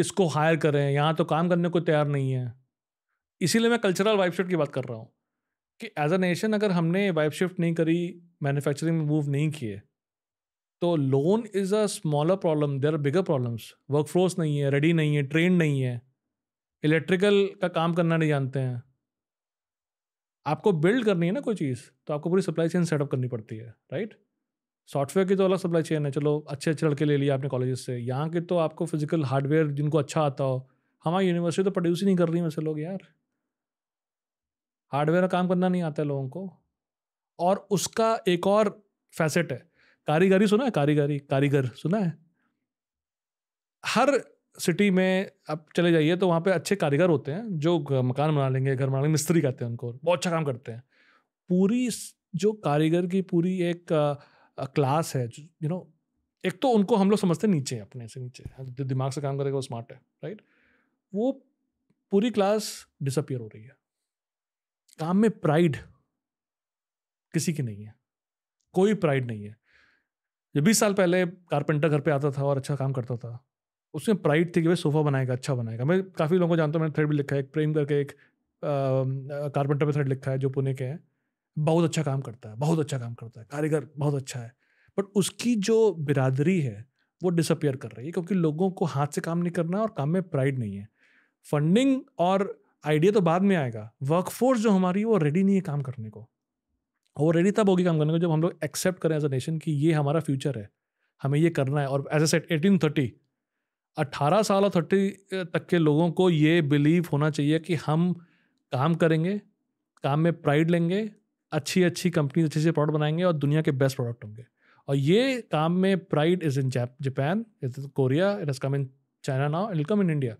किसको हायर करें यहाँ तो काम करने को तैयार नहीं है इसीलिए मैं कल्चरल वाइप शिफ्ट की बात कर रहा हूँ कि एज अ नेशन अगर हमने वाइप शिफ्ट नहीं करी मैन्युफैक्चरिंग में मूव नहीं किए तो loan is a smaller problem there are bigger problems work नहीं है रेडी नहीं है ट्रेन नहीं है इलेक्ट्रिकल का काम करना नहीं जानते हैं आपको बिल्ड करनी है ना कोई चीज़ तो आपको पूरी सप्लाई चेन सेटअप करनी पड़ती है राइट सॉफ्टवेयर की तो अलग सप्लाई चेन है चलो अच्छे अच्छे लड़के ले लिए आपने कॉलेज से यहाँ के तो आपको फिजिकल हार्डवेयर जिनको अच्छा आता हो हमारी यूनिवर्सिटी तो प्रोड्यूस ही नहीं कर रही वैसे लोग यार हार्डवेयर का काम करना नहीं आता है लोगों को और उसका एक और फैसेट है कारीगरी सुना है कारीगरी कारीगर सुना है हर सिटी में आप चले जाइए तो वहाँ पे अच्छे कारीगर होते हैं जो मकान बना लेंगे घर बना लेंगे मिस्त्री कहते हैं उनको बहुत अच्छा काम करते हैं पूरी जो कारीगर की पूरी एक क्लास है यू नो एक तो उनको हम लोग समझते नीचे हैं अपने से नीचे जो दिमाग से काम करेगा वो स्मार्ट है राइट वो पूरी क्लास डिसअपियर हो रही है काम में प्राइड किसी की नहीं है कोई प्राइड नहीं है जो बीस साल पहले कारपेंटर घर पे आता था और अच्छा काम करता था उसमें प्राइड थी कि भाई सोफ़ा बनाएगा अच्छा बनाएगा मैं काफ़ी लोगों को जानता हूँ मैंने थ्रेड भी लिखा है एक प्रेम करके एक कारपेंटर पे थ्रेड लिखा है जो पुणे के हैं बहुत अच्छा काम करता है बहुत अच्छा काम करता है कारीगर बहुत अच्छा है बट उसकी जो बिरादरी है वो डिसअपियर कर रही है क्योंकि लोगों को हाथ से काम नहीं करना और काम में प्राइड नहीं है फंडिंग और आइडिया तो बाद में आएगा वर्कफोर्स जो हमारी वो रेडी नहीं है काम करने को वो रेडी तब होगी काम करने को जब हम लोग एक्सेप्ट करें एज अ नेशन कि ये हमारा फ्यूचर है हमें ये करना है और as a set eighteen thirty अट्ठारह साल और थर्टी तक के लोगों को ये बिलीव होना चाहिए कि हम काम करेंगे काम में प्राइड लेंगे अच्छी अच्छी कंपनी अच्छे अच्छे प्रोडक्ट बनाएंगे और दुनिया के बेस्ट प्रोडक्ट होंगे और ये काम में pride is in Japan is Korea it is come in China now it come in India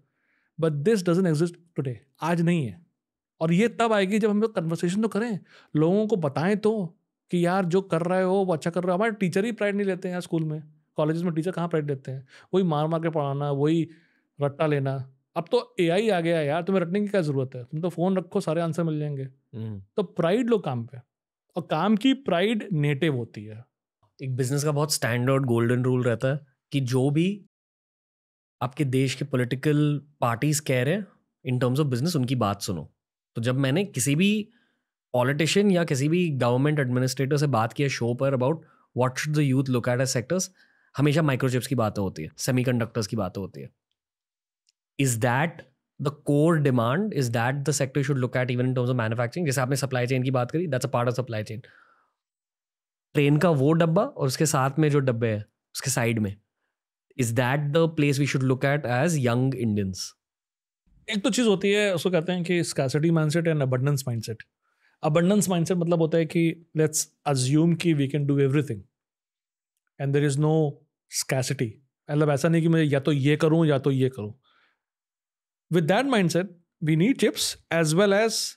but this doesn't exist today आज नहीं है और ये तब आएगी जब हम लोग कन्वर्सेशन तो करें लोगों को बताएं तो कि यार जो कर रहे हो वो अच्छा कर रहे हो हमारे टीचर ही प्राइड नहीं लेते हैं यार स्कूल में कॉलेज में टीचर कहाँ प्राइड लेते हैं वही मार मार के पढ़ाना वही रट्टा लेना अब तो ए आ गया यार तुम्हें रटने की क्या जरूरत है तुम तो फोन रखो सारे आंसर मिल जाएंगे हम्म। तो प्राइड लो काम पे और काम की प्राइड नेटिव होती है एक बिजनेस का बहुत स्टैंडर्ड गोल्डन रूल रहता है कि जो भी आपके देश के पॉलिटिकल पार्टीज कह रहे हैं इन टर्म्स ऑफ बिजनेस उनकी बात सुनो तो जब मैंने किसी भी पॉलिटिशियन या किसी भी गवर्नमेंट एडमिनिस्ट्रेटर से बात किया शो पर about what should the youth look at sectors हमेशा माइक्रोचिप्स की बातें होती है सेमी की बातें होती है is that the core demand is that the sector should look at even in terms of manufacturing जैसे आपने सप्लाई चेन की बात करी that's a part of supply chain train का वो डब्बा और उसके साथ में जो डब्बे हैं उसके साइड में is that the place we should look at as young Indians एक तो चीज़ होती है उसको कहते हैं कि scarcity mindset and abundance mindset abundance mindset मतलब होता है कि लेट्स अज्यूम कि we can do everything and there is no scarcity मतलब ऐसा नहीं कि मैं या तो ये करूँ या तो ये करूँ with that mindset, we need chips as well as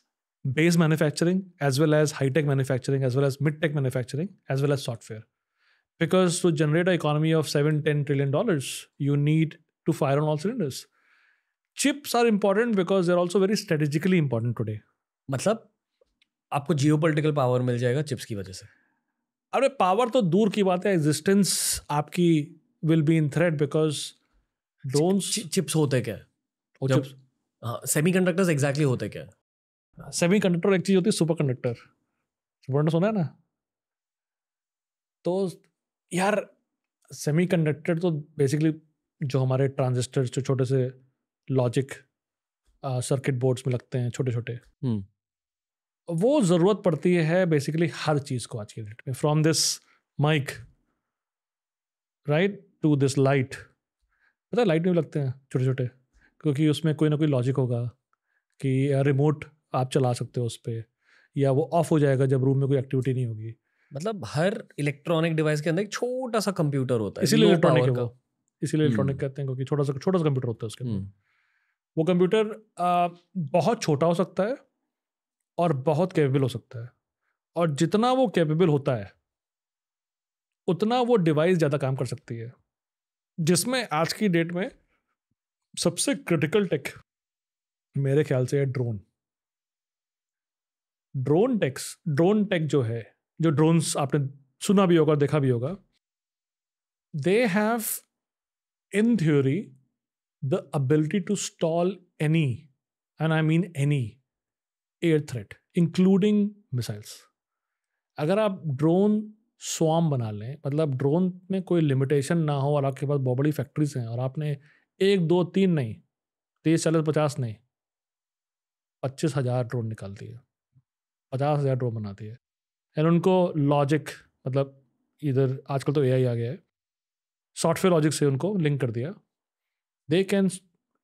base manufacturing, as well as high tech manufacturing, as well as mid tech manufacturing, as well as software. Because to generate an economy of seven, ten trillion dollars, you need to fire on all cylinders. Chips are important because they're also very strategically important today. मतलब आपको geo political power मिल जाएगा chips की वजह से अरे power तो दूर की बात है एग्जिस्टेंस आपकी will be in threat because don't chips होते क्या और सेमी कंडक्टर एग्जैक्टली होते क्या सेमी हाँ, कंडक्टर एक चीज़ होती है सुपर कंडक्टर वर्ड सुना है ना तो यार सेमी कंडक्टर तो बेसिकली जो हमारे ट्रांजिस्टर्स जो छोटे से लॉजिक सर्किट बोर्ड्स में लगते हैं छोटे छोटे हम्म। वो ज़रूरत पड़ती है बेसिकली हर चीज़ को आज के डेट में from this mic right to this light पता है लाइट में भी लगते हैं छोटे छोटे क्योंकि उसमें कोई ना कोई लॉजिक होगा कि रिमोट आप चला सकते हो उस पर या वो ऑफ हो जाएगा जब रूम में कोई एक्टिविटी नहीं होगी मतलब हर इलेक्ट्रॉनिक डिवाइस के अंदर एक छोटा सा कंप्यूटर होता है इसीलिए इलेक्ट्रॉनिक का इसीलिए इलेक्ट्रॉनिक हम्म। कहते हैं क्योंकि छोटा सा छोटा सा कंप्यूटर होता है उसके अंदर हम्म। वो कंप्यूटर बहुत छोटा हो सकता है और बहुत कैपेबल हो सकता है और जितना वो कैपेबल होता है उतना वो डिवाइस ज़्यादा काम कर सकती है जिसमें आज की डेट में सबसे क्रिटिकल टेक मेरे ख्याल से है drone drone techs drone tech जो है जो ड्रोन्स आपने सुना भी होगा देखा भी होगा they have in theory the ability to stall any and I mean any air threat including missiles अगर आप ड्रोन स्वाम बना लें मतलब ड्रोन में कोई लिमिटेशन ना हो और आपके पास बहुत बड़ी फैक्ट्रीज हैं और आपने एक दो तीन नहीं तीस चालीस पचास नहीं पच्चीस हज़ार ड्रोन निकालती है पचास हज़ार ड्रोन बनाती है एंड उनको लॉजिक मतलब इधर आजकल तो ए आ गया है सॉफ्टवेयर लॉजिक से उनको लिंक कर दिया they can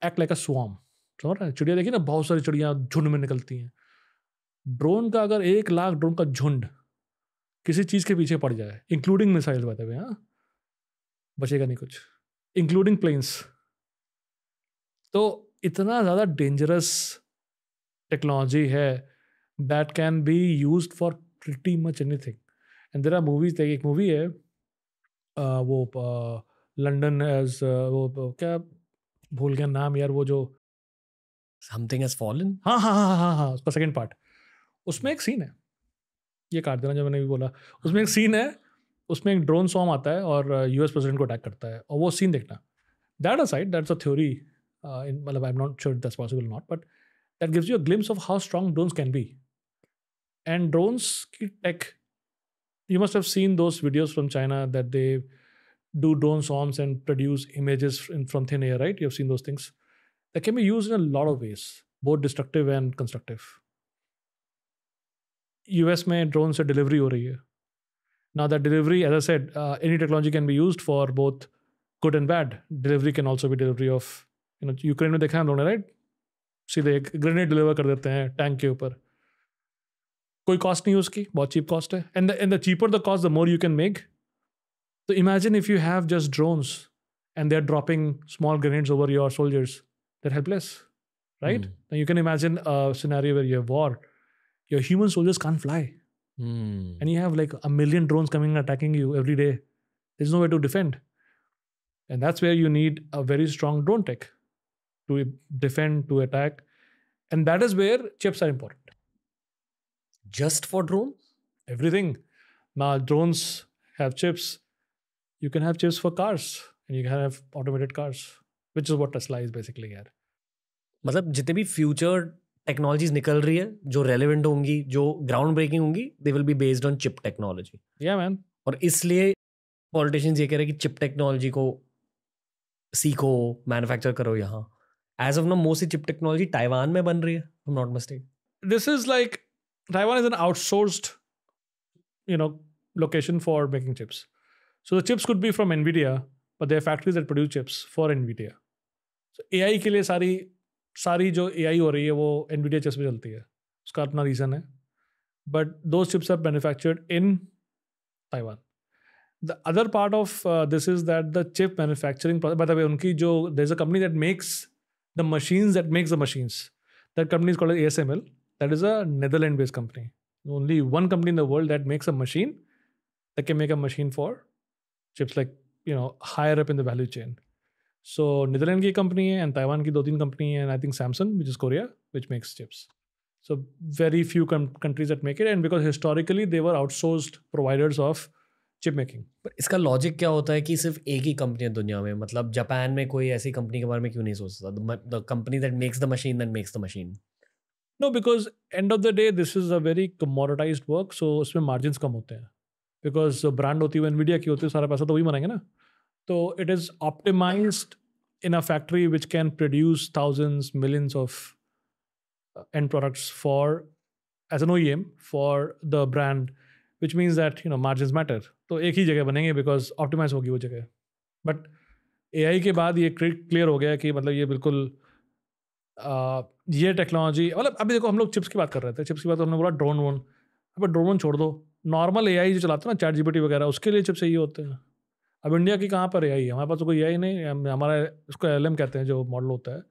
act like a swarm समझ रहे चिड़िया देखिए ना बहुत सारी चिड़िया झुंड में निकलती हैं ड्रोन का अगर एक लाख ड्रोन का झुंड किसी चीज़ के पीछे पड़ जाए इंक्लूडिंग मिसाइल बताए हुए हाँ बचेगा नहीं कुछ इंक्लूडिंग प्लेन्स तो इतना ज़्यादा डेंजरस टेक्नोलॉजी है that can be use for pretty much anything and there are movies एक मूवी है वो लंडन एज वो क्या भूल गया नाम यार वो जो समथिंग एज फॉलन हाँ हाँ हाँ हाँ हाँ उसका सेकेंड पार्ट उसमें एक सीन है ये काट देना जो मैंने भी बोला उसमें एक सीन है उसमें एक ड्रोन सॉम आता है और यूएस प्रेसिडेंट को अटैक करता है और वो सीन देखना that a side that's a theory Uh, in, well, I'm not sure if that's possible or not, but that gives you a glimpse of how strong drones can be. And drones tech, you must have seen those videos from China that they do drone swarms and produce images in, from thin air, right? You have seen those things. That can be used in a lot of ways, both destructive and constructive. US में drones से delivery हो रही है now that delivery as i said uh, any technology can be used for both good and bad delivery can also be delivery of you know Ukraine में देखा हम लोगों ने राइट सीधे एक ग्रेनेड डिलीवर कर देते हैं टैंक के ऊपर कोई कॉस्ट नहीं उसकी बहुत चीप कॉस्ट है and and the cheaper the cost the more you can make तो imagine if you have just drones and they are dropping small grenades over your soldiers they're helpless right you can imagine scenario where you war your human soldiers can't fly and you have like a million drones coming attacking you every day there is no way to defend and that's where you need a very strong drone tech to defend, to attack. And that is where chips are important. Just for drones? Everything. Now, drones have chips. You can have chips for cars, and you can have automated cars, which is what Tesla is basically here. मतलब जितने भी future technologies निकल रही है जो relevant होंगी जो groundbreaking होंगी they will be based on chip technology या मैन और इसलिए पॉलिटिशियंस ये कह रहे हैं कि चिप टेक्नोलॉजी को सीखो मैन्युफैक्चर करो यहाँ as of no mostly chip technology Taiwan में बन रही है not mistake this is like Taiwan is an outsourced you know location for making chips so the chips could be from Nvidia, but there produce chips for produce chips for so A I के लिए सारी सारी जो ए आई हो रही है वो Nvidia chips में चलती है उसका अपना रीज़न है but though chips are manufactured in Taiwan the other part of this is that the chip manufacturing by उनकी जो there is a company that makes the machines that makes the machines. That company is called ASML. That is a Netherlands-based company. Only one company in the world that makes a machine that can make a machine for chips like you know higher up in the value chain. So Netherlands company and Taiwan की दो company and I think Samsung which is Korea which makes chips. So very few com- countries that make it and because historically they were outsourced providers of chip making पर इसका logic क्या होता है कि सिर्फ एक ही कंपनी है दुनिया में मतलब जापान में कोई ऐसी कंपनी के बारे में क्यों नहीं सोचता the company that makes the machine that makes the machine no because end of the day this is a very commoditize work so उसमें मार्जिन कम होते हैं बिकॉज ब्रांड होती है मीडिया की होती है सारा पैसा तो वही बनाएंगे ना तो it is optimize in a factory which can produce thousands millions of end products for as an O M for the brand which means that you know margin matter तो एक ही जगह बनेंगे बिकॉज ऑप्टिमाइज होगी वो जगह but ए के बाद ये क्लियर हो गया कि मतलब ये बिल्कुल आ, ये टेक्नोलॉजी मतलब अभी देखो हम लोग चिप्स की बात कर रहे थे चिप्स की बात तो हमने बोला ड्रोन वोन अब ड्रोन वोन छोड़ दो नॉर्मल ए जो चलाते हैं ना चार जी वगैरह उसके लिए चिप्स यही होते हैं अब इंडिया की कहाँ पर ए है हमारे पास तो कोई ए नहीं हमारा उसको एल कहते हैं जो मॉडल होता है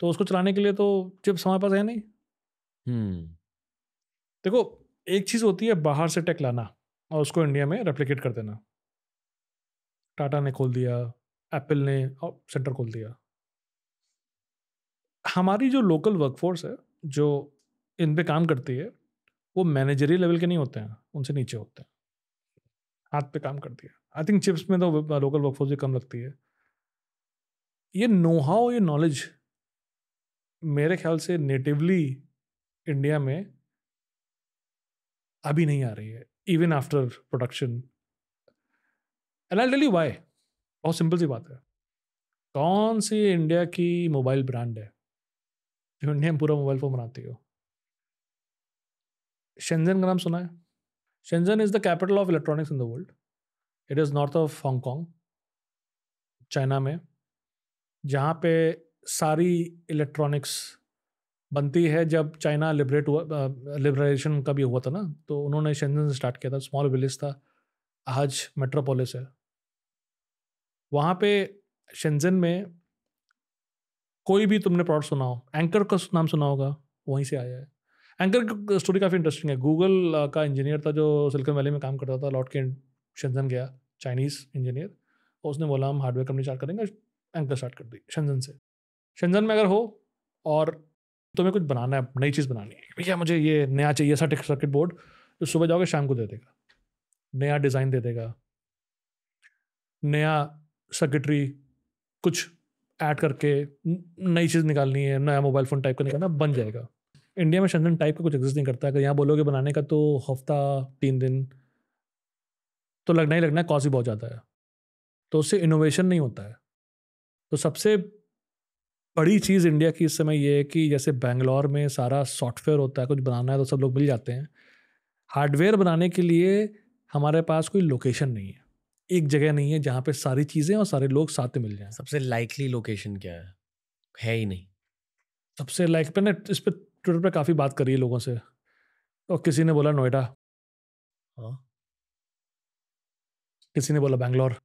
तो उसको चलाने के लिए तो चिप्स हमारे पास है नहीं हम्म। देखो एक चीज़ होती है बाहर से टेक लाना और उसको इंडिया में रेप्लिकेट कर देना टाटा ने खोल दिया एप्पल ने और सेंटर खोल दिया हमारी जो लोकल वर्कफोर्स है जो इन पे काम करती है वो मैनेजरी लेवल के नहीं होते हैं उनसे नीचे होते हैं हाथ पे काम करती है आई थिंक चिप्स में तो लोकल वर्कफोर्स भी कम लगती है ये नो हाउ ये नॉलेज मेरे ख्याल से नेटिवली इंडिया में अभी नहीं आ रही है even after production and I tell you why बहुत सिंपल सी बात है कौन सी इंडिया की मोबाइल ब्रांड है जो इंडिया में पूरा मोबाइल फ़ोन बनाती हो शेंजन का नाम सुना है Shenzhen is the capital of electronics in the world it is north of Hong Kong China में जहाँ पे सारी इलेक्ट्रॉनिक्स बनती है जब चाइना लिबरेट हुआ लिबरेशन का भी हुआ था ना तो उन्होंने शेंजन से स्टार्ट किया था स्मॉल विलेज था आज मेट्रोपोलिस है वहाँ पे शेंजन में कोई भी तुमने प्रोडक्ट सुना हो एंकर का नाम सुना होगा वहीं से आया है एंकर की स्टोरी काफ़ी इंटरेस्टिंग है गूगल का इंजीनियर था जो सिल्कन वैली में काम करता था लौट के शेंजन गया चाइनीज़ इंजीनियर और उसने बोला हम हार्डवेयर कंपनी स्टार्ट करेंगे एंकर स्टार्ट कर दी शेंजन से शेंजन में अगर हो और तो मैं कुछ बनाना है नई चीज़ बनानी है भैया मुझे ये नया चाहिए सा सर्किट बोर्ड जो सुबह जाओगे शाम को दे देगा नया डिज़ाइन दे देगा नया सर्किटरी कुछ ऐड करके नई चीज़ निकालनी है नया मोबाइल फ़ोन टाइप का निकालना बन जाएगा इंडिया में शंजन टाइप का कुछ एग्जिस्ट नहीं करता अगर यहाँ बोलोगे बनाने का तो हफ्ता तीन दिन तो लगना ही लगना है कॉस्ट भी बहुत ज़्यादा है तो उससे इनोवेशन नहीं होता है तो सबसे बड़ी चीज़ इंडिया की इस समय ये है कि जैसे बेंगलोर में सारा सॉफ्टवेयर होता है कुछ बनाना है तो सब लोग मिल जाते हैं हार्डवेयर बनाने के लिए हमारे पास कोई लोकेशन नहीं है एक जगह नहीं है जहाँ पे सारी चीज़ें और सारे लोग साथ में मिल जाएं सबसे लाइकली लोकेशन क्या है है ही नहीं सबसे लाइक मैंने इस पर ट्विटर पर काफ़ी बात करी है लोगों से और किसी ने बोला नोएडा हाँ किसी ने बोला बैंगलोर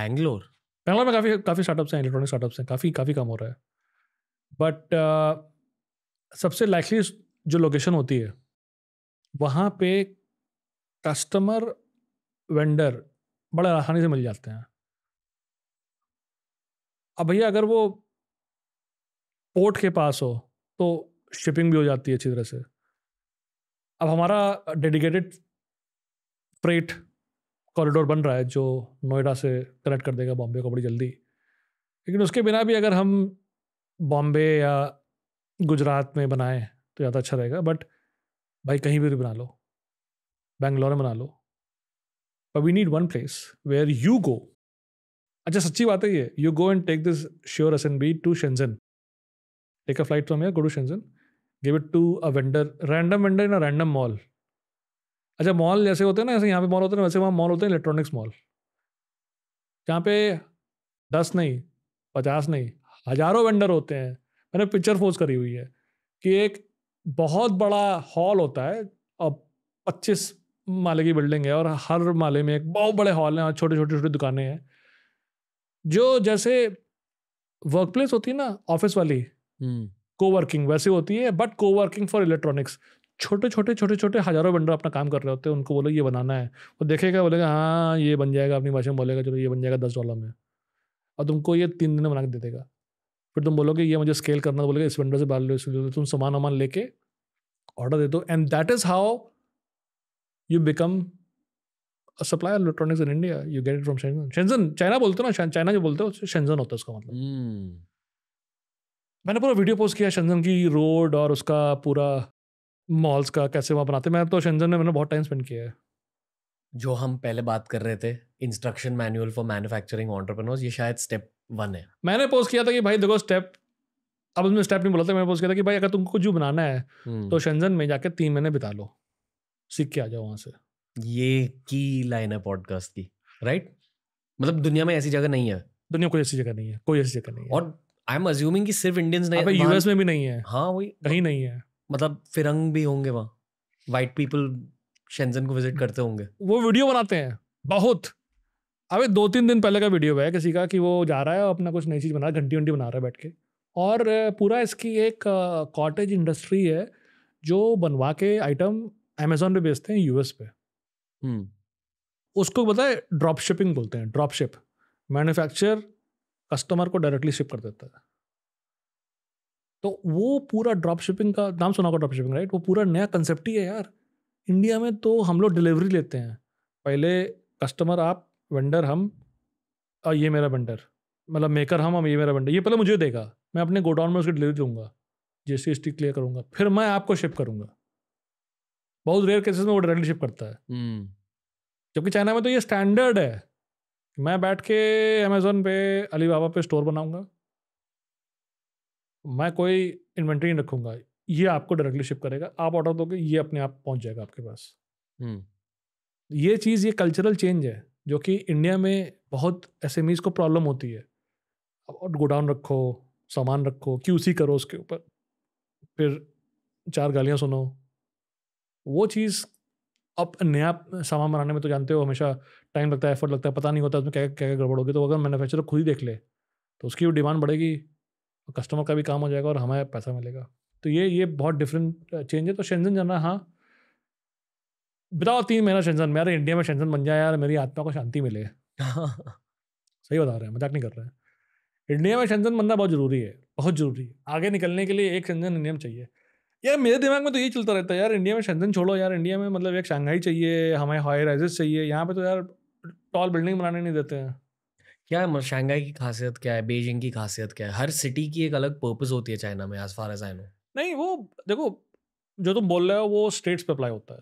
बैंगलोर बैंगलोर में काफ़ी काफ़ी स्टार्टअप्स हैं इलेक्ट्रॉनिक स्टार्टअप्स हैं काफ़ी काफ़ी कम हो रहा है बट uh, सबसे लाइकली जो लोकेशन होती है वहाँ पे कस्टमर वेंडर बड़े आसानी से मिल जाते हैं अब भैया अगर वो पोर्ट के पास हो तो शिपिंग भी हो जाती है अच्छी तरह से अब हमारा डेडिकेटेड फ्रेट कॉरिडोर बन रहा है जो नोएडा से कनेक्ट कर देगा बॉम्बे को बड़ी जल्दी लेकिन उसके बिना भी अगर हम बॉम्बे या गुजरात में बनाएं तो ज़्यादा अच्छा रहेगा बट भाई कहीं भी बना लो बेंगलोर में बना लो but we need one place where you go अच्छा सच्ची बात है ये you go and take this sure S N B to Shenzhen take a flight from here go to Shenzhen give it to a vendor random vendor in a random mall अच्छा mall जैसे होते हैं ना जैसे यहाँ पे mall होते हैं वैसे वहाँ मॉल होते हैं इलेक्ट्रॉनिक्स मॉल जहाँ पे दस नहीं पचास नहीं हजारों वेंडर होते हैं मैंने पिक्चर फोज करी हुई है कि एक बहुत बड़ा हॉल होता है और पच्चीस माले की बिल्डिंग है और हर माले में एक बहुत बड़े हॉल हैं छोटे छोटे छोटे दुकानें हैं जो जैसे वर्क प्लेस होती है ना ऑफिस वाली कोवर्किंग हम्म। वैसे होती है बट कोवर्किंग फॉर इलेक्ट्रॉनिक्स छोटे छोटे छोटे छोटे हज़ारों वेंडर अपना काम कर रहे होते हैं उनको बोलो ये बनाना है वो देखेगा बोलेगा हाँ ये बन जाएगा अपनी भाषा में बोलेगा चलो ये बन जाएगा दस डॉलर में और तुमको ये तीन दिन में बना के दे देगा फिर तुम बोलोगे ये मुझे स्केल करना तो बोलेगा इस वेंडर से बाल लो इस तुम सामान वामान लेके ऑर्डर दे दो and that is how you become supply electronics in India you get it from Shenzhen Shenzhen China बोलते हो ना चाइना जो बोलते हो शेंजन होता है उसका मतलब hmm. मैंने पूरा वीडियो पोस्ट किया शेंजन की रोड और उसका पूरा मॉल्स का कैसे वहाँ बनाते मैं तो शंजन में मैंने बहुत टाइम स्पेंड किया है जो हम पहले बात कर रहे थे instruction manual for manufacturing entrepreneurs ये शायद स्टेप वन है मैंने पोज किया था कि भाई देखो स्टेप अब उसमें स्टेप नहीं बोला था मैंने पोज किया था कि भाई अगर तुमको कुछ बनाना है हम्म। तो शंजन में जाकर तीन महीने बिता लो सीख के आ जाओ वहाँ से ये की लाइन है पॉडकास्ट की राइट मतलब दुनिया में ऐसी जगह नहीं है दुनिया कोई ऐसी जगह नहीं है कोई ऐसी जगह नहीं है और आई एम अज्यूमिंग कि सिर्फ इंडियंस नहीं यूएस में भी नहीं है हाँ वही कहीं नहीं है मतलब फिरंग भी होंगे वहाँ वाइट पीपल शेंजन को विजिट करते होंगे वो वीडियो बनाते हैं बहुत अबे दो तीन दिन पहले का वीडियो है किसी का कि वो जा रहा है और अपना कुछ नई चीज़ बना रहा है घंटी वंटी बना रहा है बैठ के और पूरा इसकी एक कॉटेज इंडस्ट्री है जो बनवा के आइटम अमेजोन पे बेचते हैं यूएस पे हम्म। उसको पता है ड्रॉप शिपिंग बोलते हैं ड्रॉप शिप मैन्युफैक्चर कस्टमर को डायरेक्टली शिप कर देता है तो वो पूरा ड्रॉप शिपिंग का नाम सुना होगा ड्रॉप शिपिंग राइट वो पूरा नया कंसेप्ट ही है यार इंडिया में तो हम लोग डिलीवरी लेते हैं पहले कस्टमर आप वेंडर हम और ये मेरा वेंडर मतलब मेकर हम हम ये मेरा वेंडर ये पहले मुझे देगा मैं अपने गोडाउन में उसकी डिलीवरी दूंगा जी एस क्लियर करूंगा फिर मैं आपको शिप करूंगा बहुत रेयर केसेस में वो डायरेक्टली शिप करता है hmm. जबकि चाइना में तो ये स्टैंडर्ड है मैं बैठ के अमेजोन पे बाबा पे स्टोर बनाऊंगा मैं कोई इन्वेंट्री नहीं रखूंगा ये आपको डायरेक्टली शिप करेगा आप ऑर्डर दोगे ये अपने आप पहुंच जाएगा आपके पास ये चीज़ ये कल्चरल चेंज है जो कि इंडिया में बहुत एस को प्रॉब्लम होती है गोडाउन रखो सामान रखो क्यूसी करो उसके ऊपर फिर चार गालियाँ सुनो वो चीज़ अब नया सामान बनाने में तो जानते हो हमेशा टाइम लगता है एफर्ट लगता है पता नहीं होता उसमें क्या क्या गड़बड़ होगी तो अगर मैन्युफैक्चरर खुद ही देख ले तो उसकी भी डिमांड बढ़ेगी कस्टमर का भी काम हो जाएगा और हमारा पैसा मिलेगा तो ये ये बहुत डिफरेंट चेंज है तो शेंजन जाना हाँ बताओ तीन महीना शेंजन मेरे इंडिया में शेंजन बन जाए यार मेरी आत्मा को शांति मिले सही बता रहे हैं मजाक नहीं कर रहे हैं इंडिया में शेंजन बनना बहुत जरूरी है बहुत जरूरी है आगे निकलने के लिए एक शेंजन इंडिया में चाहिए यार मेरे दिमाग में तो यही चलता रहता है यार इंडिया में शेंजन छोड़ो यार इंडिया में मतलब एक शंघाई चाहिए हमें हाई राइजेस चाहिए यहाँ पे तो यार टॉल बिल्डिंग बनाने नहीं देते हैं क्या है शंघाई की खासियत क्या है बेजिंग की खासियत क्या है हर सिटी की एक अलग पर्पज़ होती है चाइना में as far as I know नहीं वो देखो जो तुम बोल रहे हो वो स्टेट्स पे अप्लाई होता है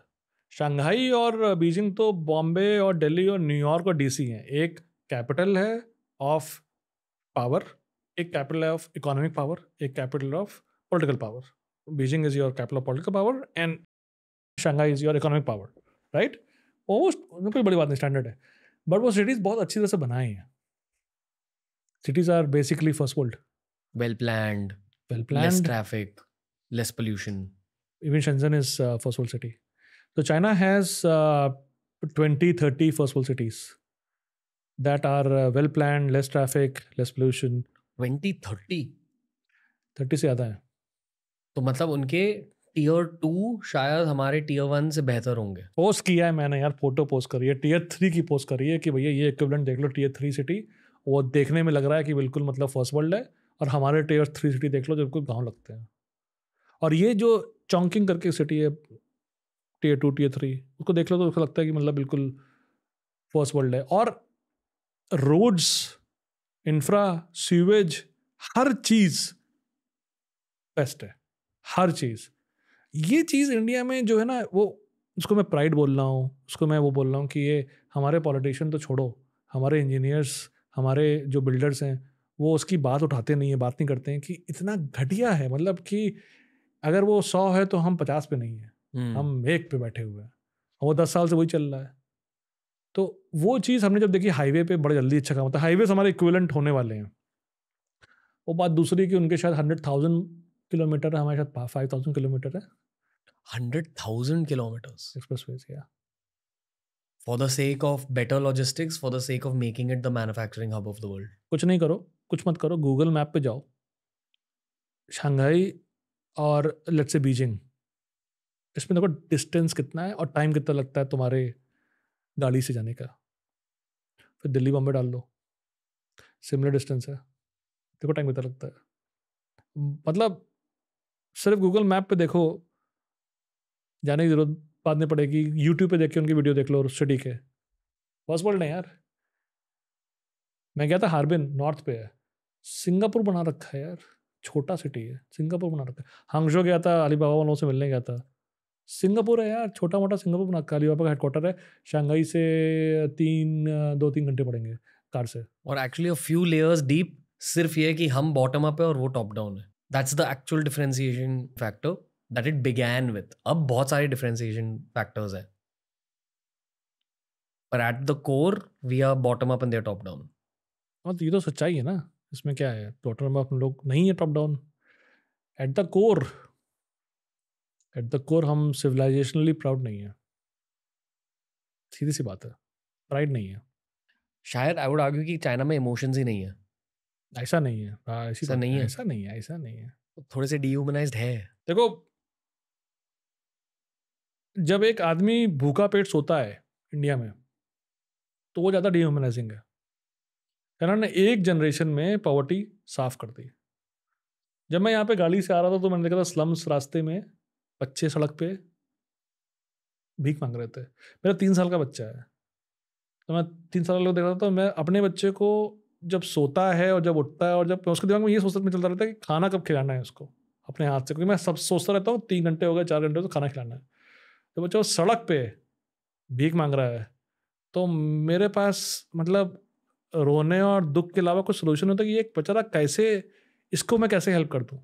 शंघाई और बीजिंग तो बॉम्बे और दिल्ली और न्यूयॉर्क और डीसी हैं एक कैपिटल है ऑफ पावर एक कैपिटल है ऑफ इकोनॉमिक पावर एक capital of political power Beijing is your capital of political power and Shanghai is your economic power right वो कोई बड़ी बात नहीं स्टैंडर्ड है बट वो सिटीज़ बहुत अच्छी तरह से बनाई हैं cities are basically first world well planned well planned less traffic less pollution even shenzhen is uh, first world city so china has uh, 20 30 first world cities that are uh, well planned less traffic less pollution 20 30 30 से ज़्यादा है तो मतलब उनके tier two शायद हमारे tier one से बेहतर होंगे पोस्ट किया है मैंने यार फोटो पोस्ट करी है टीयर थ्री की पोस्ट करी है कि भैया ये इक्विपमेंट देख लो टीयर थ्री सिटी वो देखने में लग रहा है कि बिल्कुल मतलब फर्स्ट वर्ल्ड है और हमारे टेयर थ्री सिटी देख लो जो बिल्कुल गाँव लगते हैं और ये जो चौंकिंग करके सिटी है टीयर टू टीयर थ्री उसको देख लो तो उसको लगता है कि मतलब बिल्कुल फर्स्ट वर्ल्ड है और रोड्स इंफ्रा सीवेज हर चीज़ बेस्ट है हर चीज़ ये चीज़ इंडिया में जो है ना वो उसको मैं प्राइड बोल रहा हूँ उसको मैं वो बोल रहा हूँ कि ये हमारे पॉलिटिशियन तो छोड़ो हमारे इंजीनियर्स हमारे जो बिल्डर्स हैं वो उसकी बात उठाते नहीं है बात नहीं करते हैं कि इतना घटिया है मतलब कि अगर वो सौ है तो हम पचास पे नहीं है हम्म। हम एक पे बैठे हुए हैं वो दस साल से वही चल रहा है तो वो चीज़ हमने जब देखी हाईवे पे बड़ा जल्दी अच्छा काम होता है हाईवेज हमारे इक्वलेंट होने वाले हैं वो बात दूसरी कि उनके शायद हंड्रेड थाउजेंड किलोमीटर है हमारे शायद फाइव थाउजेंड किलोमीटर है hundred thousand kilometres expressways या for the sake of better logistics for the sake of making it the manufacturing hub of the world कुछ नहीं करो कुछ मत करो गूगल मैप पे जाओ शंघाई और लेट्स से बीजिंग इसमें देखो डिस्टेंस कितना है और टाइम कितना लगता है तुम्हारे गाड़ी से जाने का फिर दिल्ली बॉम्बे डाल लो सिमिलर डिस्टेंस है देखो टाइम कितना लगता है मतलब सिर्फ गूगल मैप पे देखो जाने की जरूरत बाद में पड़ेगी यूट्यूब पे देख के उनकी वीडियो देख लो और उससे ठीक है पॉसिबल नहीं यार मैं गया था हार्बिन नॉर्थ पे है सिंगापुर बना रखा है यार छोटा सिटी है सिंगापुर बना रखा है हांगजो गया था अलीबाबा वालों से मिलने गया था सिंगापुर है यार छोटा मोटा सिंगापुर बना रखा अलीबाबा का हेडक्वार्टर है शंघाई से तीन दो तीन घंटे पड़ेंगे कार से और एक्चुअली फ्यू लेयर्स डीप सिर्फ ये कि हम बॉटम अप है और वो टॉप डाउन है that's the actual differentiation factor that it began with अब बहुत सारे डिफ्रेंसिएशन फैक्टर्स हैं पर at the core we are bottom up and top down तो ये तो सच्चाई है ना इसमें क्या है बॉटम अप हम लोग नहीं है top down at the core at the core हम सिविलाइजेशनली प्राउड नहीं है सीधी सी बात है प्राइड नहीं है शायद आई वुड आर्ग्यू कि चाइना में इमोशंस ही नहीं है ऐसा नहीं है हाँ, ऐसा नहीं है ऐसा नहीं है ऐसा नहीं है थोड़े से डीह्यूमनाइज्ड है देखो जब एक आदमी भूखा पेट सोता है इंडिया में तो वो ज़्यादा डिह्यूमनाइजिंग है कारण एक जनरेशन में पॉवर्टी साफ कर दी जब मैं यहाँ पे गाड़ी से आ रहा था तो मैंने देखा था स्लम्स रास्ते में बच्चे सड़क पे भीख मांग रहे थे मेरा तीन साल का बच्चा है तो मैं तीन साल का देख रहा था तो मैं अपने बच्चे को जब सोता है और जब उठता है और जब उसके दिमाग में ये सोचता में चलता रहता है कि खाना कब खिलाना है उसको अपने हाथ से क्योंकि मैं सब सोचता रहता हूँ तीन घंटे हो गए चार घंटे तो खाना खिलाना है तो बच्चा सड़क पे भीख मांग रहा है तो मेरे पास मतलब रोने और दुख के अलावा कुछ सोल्यूशन होता है कि ये बेचारा कैसे इसको मैं कैसे हेल्प कर दूँ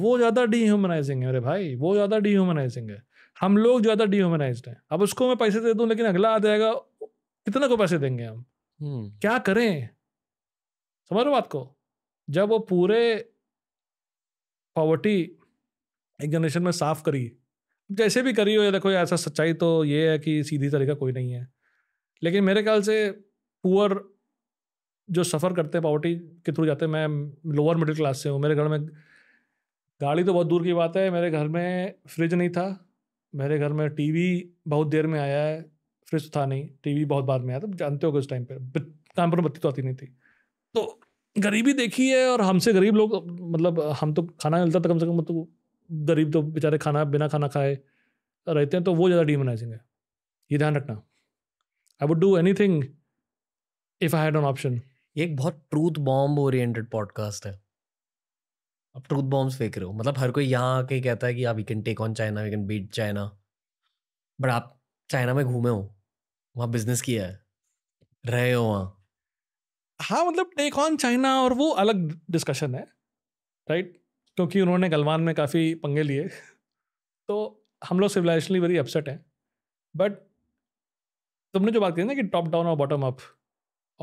वो ज़्यादा डीह्यूमनाइजिंग है मेरे भाई वो ज़्यादा डीह्यूमनाइजिंग है हम लोग ज़्यादा डीह्यूमनाइज हैं अब उसको मैं पैसे दे दूँ लेकिन अगला आ जाएगा कितना को पैसे देंगे हम हम्म। क्या करें समझ रहे बात को जब वो पूरे पॉवर्टी एक जनरेशन में साफ करी जैसे भी करी हो या देखो ऐसा सच्चाई तो ये है कि सीधी तरीका कोई नहीं है लेकिन मेरे ख्याल से पुअर जो सफ़र करते हैं पावर्टी के थ्रू जाते हैं मैं लोअर मिडिल क्लास से हूँ मेरे घर में गाड़ी तो बहुत दूर की बात है मेरे घर में फ्रिज नहीं था मेरे घर में टीवी बहुत देर में आया है फ्रिज था नहीं टीवी बहुत बाद में आया था जानते हो उस टाइम पर काम पर बत्ती तो आती नहीं थी तो गरीबी देखी है और हमसे गरीब लोग मतलब हम तो खाना मिलता था कम से कम तो गरीब तो बेचारे खाना बिना खाना खाए रहते हैं तो वो ज़्यादा डिमोनाइजिंग है ये ध्यान रखना I would do anything if I had an option एक बहुत ट्रूथ बॉम्ब ओरिएंटेड पॉडकास्ट है आप ट्रूथ बॉम्ब्स फेंक रहे हो मतलब हर कोई यहाँ आके कहता है कि आप we can take on China we can beat China but आप चाइना में घूमे हो वहाँ बिजनेस किया है रहे हो वहाँ हाँ मतलब टेक ऑन चाइना और वो अलग डिस्कशन है राइट क्योंकि उन्होंने गलवान में काफ़ी पंगे लिए तो हम लोग सिविलाइजेशनली वेरी अपसेट हैं बट तुमने जो बात की ना कि टॉप डाउन और बॉटम अप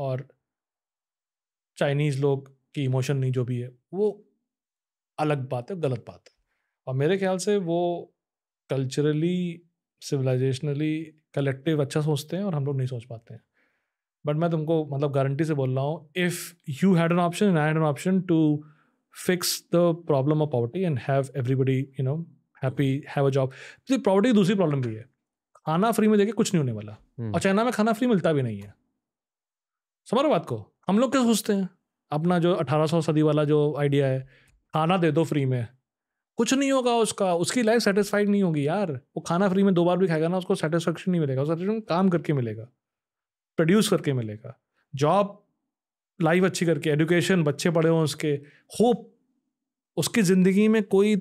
और चाइनीज़ लोग की इमोशन नहीं जो भी है वो अलग बात है गलत बात है और मेरे ख्याल से वो कल्चरली सिविलाइजेशनली कलेक्टिव अच्छा सोचते हैं और हम लोग नहीं सोच पाते हैं बट मैं तुमको मतलब गारंटी से बोल रहा हूँ if you had an option and I had an option to fix the problem of poverty and have everybody you know happy have a job तो poverty दूसरी problem भी है खाना फ्री में देके कुछ नहीं होने वाला hmm. और चाइना में खाना फ्री मिलता भी नहीं है समझ बात को हम लोग क्या सोचते हैं अपना जो 1800 सदी वाला जो आइडिया है खाना दे दो फ्री में कुछ नहीं होगा उसका उसकी लाइफ सेटिस्फाइड नहीं होगी यार वो खाना फ्री में दो बार भी खाएगा ना उसको सेटिस्फेक्शन नहीं मिलेगा सेटिस्फेक्शन काम करके मिलेगा प्रोड्यूस करके मिलेगा जॉब लाइफ अच्छी करके एडुकेशन बच्चे पढ़े हों उसके होप उसकी ज़िंदगी में कोई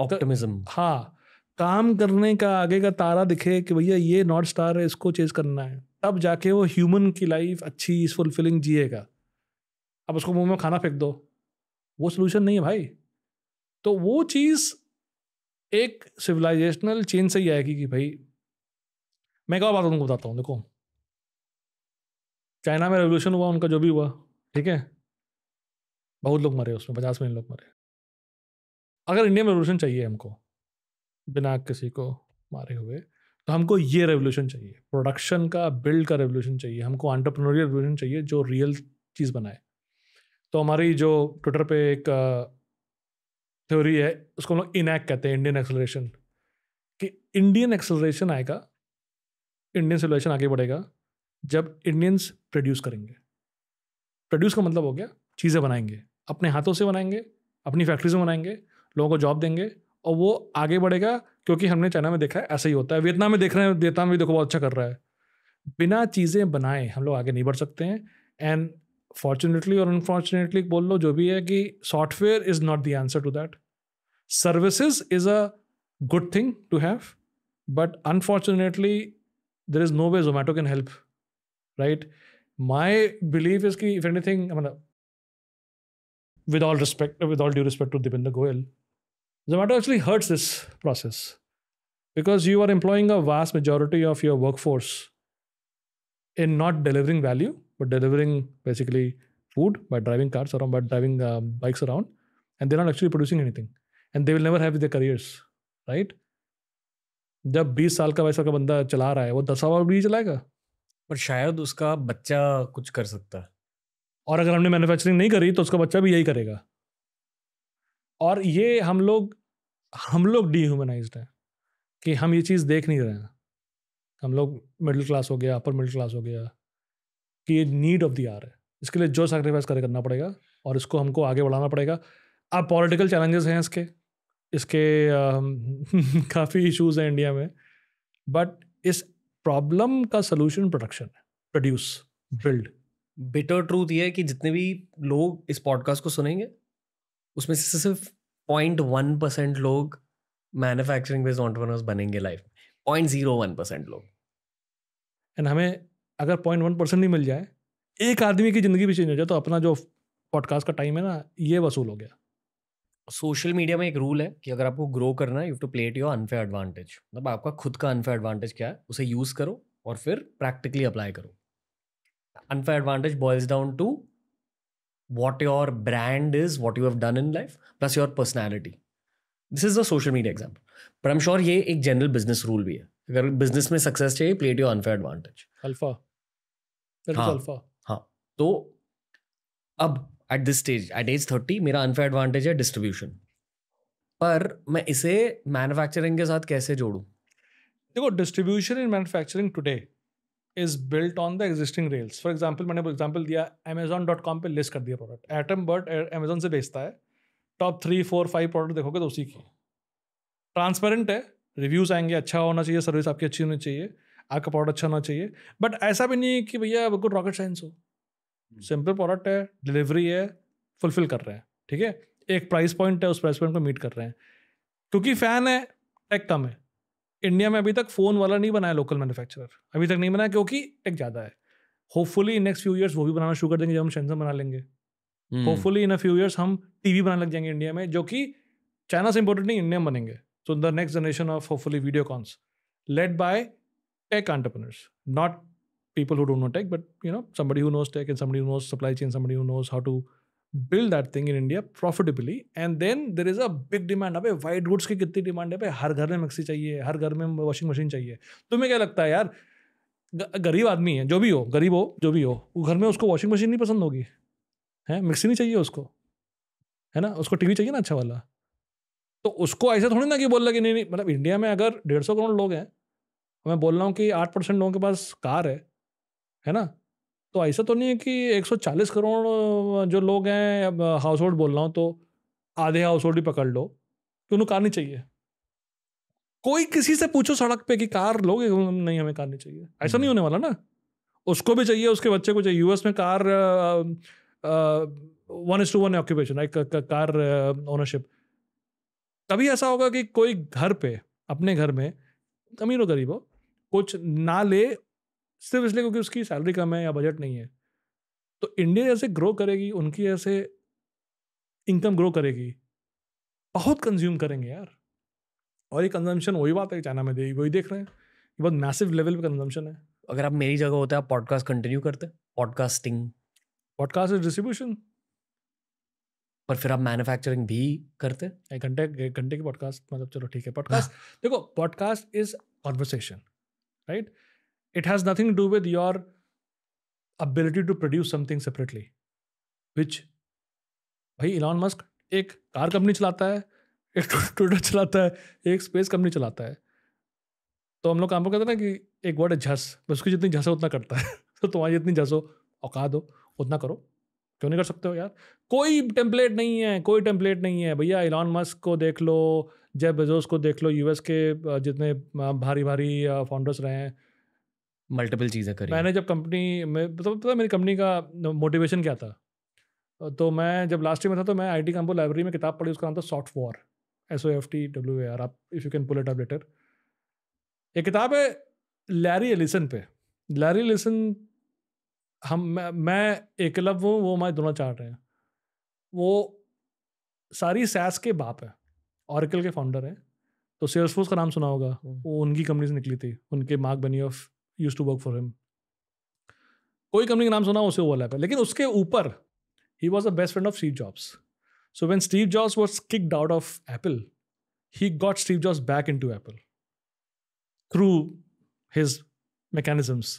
ऑप्टिमिज्म हाँ काम करने का आगे का तारा दिखे कि भैया ये नॉर्थ स्टार है इसको चेज करना है तब जाके वो ह्यूमन की लाइफ अच्छी फुलफिलिंग जिएगा अब उसको मुंह में खाना फेंक दो वो सोल्यूशन नहीं है भाई तो वो चीज़ एक सिविलाइजेशनल चेंज से ही आएगी कि भाई मैं क्या बात उनको बताता हूँ देखो चाइना में रेवोल्यूशन हुआ उनका जो भी हुआ ठीक है बहुत लोग मरे उसमें पचास मिलियन लोग मरे अगर इंडिया में रेवोल्यूशन चाहिए हमको बिना किसी को मारे हुए तो हमको ये रेवोल्यूशन चाहिए प्रोडक्शन का बिल्ड का रेवोल्यूशन चाहिए हमको ऑन्टरप्रनोरियल रेवोल्यूशन चाहिए जो रियल चीज़ बनाए तो हमारी जो ट्विटर पे एक थ्योरी है उसको हम लोग इनैक कहते हैं इंडियन एक्सलरेशन कि इंडियन एक्सलरेशन आएगा इंडियन सिविलाइजेशन आगे बढ़ेगा जब इंडियंस प्रोड्यूस करेंगे प्रोड्यूस का मतलब हो गया चीज़ें बनाएंगे अपने हाथों से बनाएंगे अपनी फैक्ट्री से बनाएंगे लोगों को जॉब देंगे और वो आगे बढ़ेगा क्योंकि हमने चाइना में देखा है ऐसा ही होता है वियतनाम में देख रहे हैं वियतनाम में देखो बहुत अच्छा कर रहा है बिना चीज़ें बनाए हम लोग आगे नहीं बढ़ सकते हैं एंड फॉर्चुनेटली और अनफॉर्चुनेटली बोल लो जो भी है कि software is not the answer to that services is a good thing to have but unfortunately there is no way Zomato can help right? My belief is that if anything, I mean, uh, with all respect, uh, with all due respect to Dipinder Goyal, Zomato actually hurts this process because you are employing a vast majority of your workforce in not delivering value, but delivering basically food by driving cars around, by driving um, bikes around, and they're not actually producing anything, and they will never have their careers, right? जब 20 साल का वैसा का बंदा चला रहा है वो दसावा भी चलाएगा पर शायद उसका बच्चा कुछ कर सकता है और अगर हमने मैन्युफैक्चरिंग नहीं करी तो उसका बच्चा भी यही करेगा और ये हम लोग हम लोग डीह्यूमनाइज्ड हैं कि हम ये चीज़ देख नहीं रहे हैं हम लोग मिडिल क्लास हो गया अपर मिडिल क्लास हो गया कि ये नीड ऑफ द आर है इसके लिए जो सेक्रीफाइस करे करना पड़ेगा और इसको हमको आगे बढ़ाना पड़ेगा अब पॉलिटिकल चैलेंजेस हैं इसके इसके काफ़ी इश्यूज हैं इंडिया में बट इस प्रॉब्लम का solution production produce build better truth ये है कि जितने भी लोग इस पॉडकास्ट को सुनेंगे उसमें से सिर्फ पॉइंट वन परसेंट लोग मैन्युफैक्चरिंग बेस्ड ऑन्टरप्रनर्स बनेंगे लाइफ में पॉइंट जीरो वन परसेंट लोग एंड हमें अगर पॉइंट वन परसेंट नहीं मिल जाए एक आदमी की ज़िंदगी भी चेंज हो जाए तो अपना जो पॉडकास्ट का टाइम है ना ये वसूल हो गया सोशल मीडिया में एक रूल है कि अगर आपको ग्रो करना है you to plate your unfair advantage मतलब आपका खुद का अनफेयर एडवांटेज क्या है उसे यूज़ करो और फिर प्रैक्टिकली अप्लाई करो unfair advantage boils down to what your brand is what you have done in life plus your personality this is a social media example पर एम श्योर ये एक जनरल बिजनेस रूल भी है अगर business में success चाहिए plate your unfair advantage alpha हाँ, alpha हाँ तो अब at this stage at age thirty मेरा अनफेयर एडवांटेज है डिस्ट्रीब्यूशन पर मैं इसे मैन्युफैक्चरिंग के साथ कैसे जोड़ू देखो distribution in manufacturing today is built on the existing rails for example मैंने एग्जाम्पल दिया अमेजोन डॉट कॉम पर लिस्ट कर दिया प्रोडक्ट एटम बर्ट अमेजोन से बेचता है top three four five product देखोगे तो उसी की ट्रांसपेरेंट है रिव्यूज़ आएंगे अच्छा होना चाहिए सर्विस आपकी अच्छी होनी चाहिए आपका प्रोडक्ट अच्छा होना चाहिए बट ऐसा भी नहीं है कि भैया बिल्कुल रॉकेट साइंस हो हम्म। सिंपल प्रोडक्ट है डिलीवरी है फुलफिल कर रहे हैं ठीक है एक प्राइस पॉइंट है उस प्राइस पॉइंट को मीट कर रहे हैं क्योंकि फ़ैन है टेक कम है इंडिया में अभी तक फ़ोन वाला नहीं बनाया लोकल मैन्युफैक्चरर अभी तक नहीं बनाया क्योंकि टेक ज़्यादा है होपफुली नेक्स्ट फ्यू ईयर्स वो भी बनाना शुरू कर देंगे जब हम शेंजन बना लेंगे hopefully in a few years हम टीवी बनाने लग जाएंगे इंडिया में जो कि चाइना से इंपोर्टेंट नहीं इंडिया में बनेंगे so the next generation of hopefully Videocons led by tech entrepreneurs not people who don't know tech, but you know, somebody who knows tech and somebody who knows supply chain, somebody who knows how to build that thing in India profitably. And then there is a big demand. अबे white goods ki कितनी demand है? har ghar mein में chahiye, har ghar mein washing machine chahiye. चाहिए. तुम्हें क्या लगता है यार? गरीब आदमी है जो भी हो गरीब हो जो भी हो वो घर में उसको वॉशिंग मशीन नहीं पसंद होगी है मिक्सी नहीं चाहिए उसको है ना उसको टीवी चाहिए ना अच्छा वाला तो उसको ऐसा थोड़ी ना कि बोल रहा कि नहीं नहीं मतलब इंडिया में अगर डेढ़ सौ करोड़ लोग हैं मैं बोल रहा हूँ कि आठ परसेंट लोगों के पास कार है है ना तो ऐसा तो नहीं है कि 140 करोड़ जो लोग हैं हाउस होल्ड बोल रहा हूँ तो आधे हाउस होल्ड ही पकड़ लो कि उन्हें कार नहीं चाहिए कोई किसी से पूछो सड़क पे कि कार लोगे नहीं हमें कार नहीं चाहिए ऐसा नहीं नहीं हम्म। होने वाला ना उसको भी चाहिए उसके बच्चे को चाहिए यूएस में car one is to one occupation car ownership तभी ऐसा होगा कि कोई घर पे अपने घर में अमीर हो गरीब हो कुछ ना ले सिर्फ इसलिए क्योंकि उसकी सैलरी कम है या बजट नहीं है तो इंडिया जैसे ग्रो करेगी उनकी ऐसे इनकम ग्रो करेगी बहुत कंज्यूम करेंगे यार और ये कंजम्पशन वही बात है चाइना में देगी वही देख रहे हैं बहुत मैसिव लेवल पे कंजम्पशन है अगर आप मेरी जगह होते आप पॉडकास्ट कंटिन्यू करते पॉडकास्टिंग पॉडकास्ट इज डिस्ट्रीब्यूशन पर फिर आप मैन्युफैक्चरिंग भी करते एक घंटे एक घंटे की पॉडकास्ट मतलब चलो ठीक है पॉडकास्ट देखो podcast is conversation right it has nothing do with your your to produce something separately which which भाई इलॉन मस्क एक कार कंपनी चलाता है एक ट्विटर चलाता है एक स्पेस कंपनी चलाता है तो हम लोग काम को कहते हैं ना कि एक वर्ड है झस बस उसकी जितनी झस उतना करता है तो तुम्हारी जितनी झस हो औकात हो उतना करो क्यों नहीं कर सकते हो यार कोई टेम्पलेट नहीं है कोई टेम्पलेट नहीं है भैया इलॉन मस्क को देख लो जय बेजोस को देख लो यूएस के जितने भारी भारी फाउंडर्स रहे हैं मल्टीपल चीज़ें करी मैंने जब कंपनी में तो पता मेरी कंपनी का मोटिवेशन क्या था तो मैं जब लास्ट ईयर में था तो मैं आई टी कम्पो लाइब्रेरी में किताब पढ़ी उसका नाम था Softwar S O F T W A R आप if you can pull it up later ये किताब है लैरी एलिसन पे लैरी एलिसन हम मैं, एक एकलव हूँ वो हमारे दोनों चार हैं वो सारी सैस के बाप है औरकल के फाउंडर हैं तो सेल्सफोर्स का नाम सुना होगा हम्म। वो उनकी कंपनी से निकली थी उनके Marc Benioff used to work for him कोई कंपनी का नाम सुना उसे ओवरलैप है लेकिन उसके ऊपर he was the best friend of Steve Jobs so when Steve Jobs was kicked out of Apple he got Steve Jobs back into Apple through his mechanisms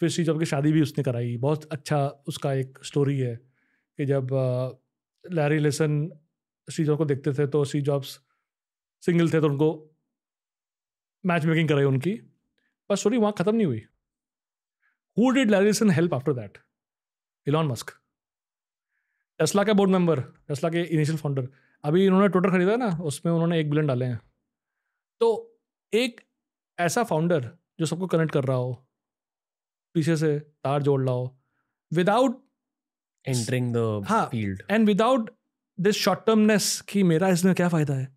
फिर स्टीव जॉब की शादी भी उसने कराई बहुत अच्छा उसका एक स्टोरी है कि जब लैरी लेसन स्टीव जॉब को देखते थे तो स्टीव जॉब्स सिंगल थे तो उनको मैच मेकिंग कराई उनकी पर स्टोरी वहां ख़त्म नहीं हुई who did Larry Ellison help after that Elon Musk Tesla का बोर्ड मेंबर टेस्ला के इनिशियल फाउंडर अभी इन्होंने ट्विटर खरीदा ना उसमें उन्होंने एक बिलियन डाले हैं तो एक ऐसा फाउंडर जो सबको कनेक्ट कर रहा हो पीछे से तार जोड़ रहा हो without entering the field and without this short termness कि मेरा इसमें क्या फ़ायदा है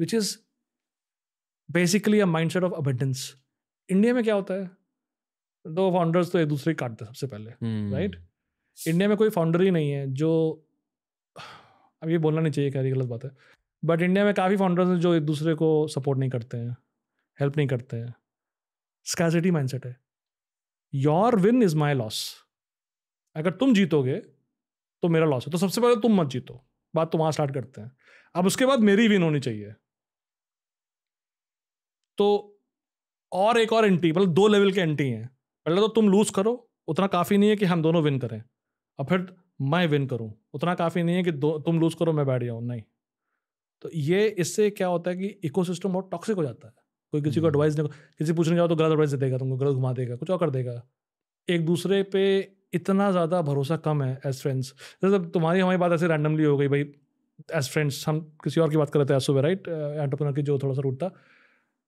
which is basically a mind set of abundance India में क्या होता है दो फाउंडर्स तो एक दूसरे काटते हैं सबसे पहले right hmm. hmm. right? India में कोई फाउंडर ही नहीं है जो अब ये बोलना नहीं चाहिए रही गलत बात है बट इंडिया में काफ़ी फाउंडर्स हैं जो एक दूसरे को सपोर्ट नहीं करते हैं हेल्प नहीं करते हैं स्कैसिटी माइंड है your win is my loss अगर तुम जीतोगे तो मेरा लॉस है तो सबसे पहले तुम मत जीतो बात तो वहाँ स्टार्ट करते हैं अब उसके बाद मेरी विन होनी चाहिए तो और एक और एंटी मतलब दो लेवल के एंटी हैं पहले तो तुम लूज़ करो उतना काफ़ी नहीं है कि हम दोनों विन करें और फिर मैं विन करूँ उतना काफ़ी नहीं है कि दो तुम लूज़ करो मैं बैठ जाऊँ नहीं तो ये इससे क्या होता है कि इकोसिस्टम बहुत टॉक्सिक हो जाता है कोई किसी को एडवाइस हम्म। नहीं किसी पूछने जाओ तो गलत एडवाइस दे देगा तुमको गलत घुमा देगा कुछ और कर देगा एक दूसरे पे इतना ज़्यादा भरोसा कम है एज फ्रेंड्स जैसे तुम्हारी हमारी बात ऐसे रैंडमली हो गई भाई एज फ्रेंड्स हम किसी और की बात कर रहे थे आज सुबह राइट एंटरप्रेनर की जो थोड़ा सा रूट था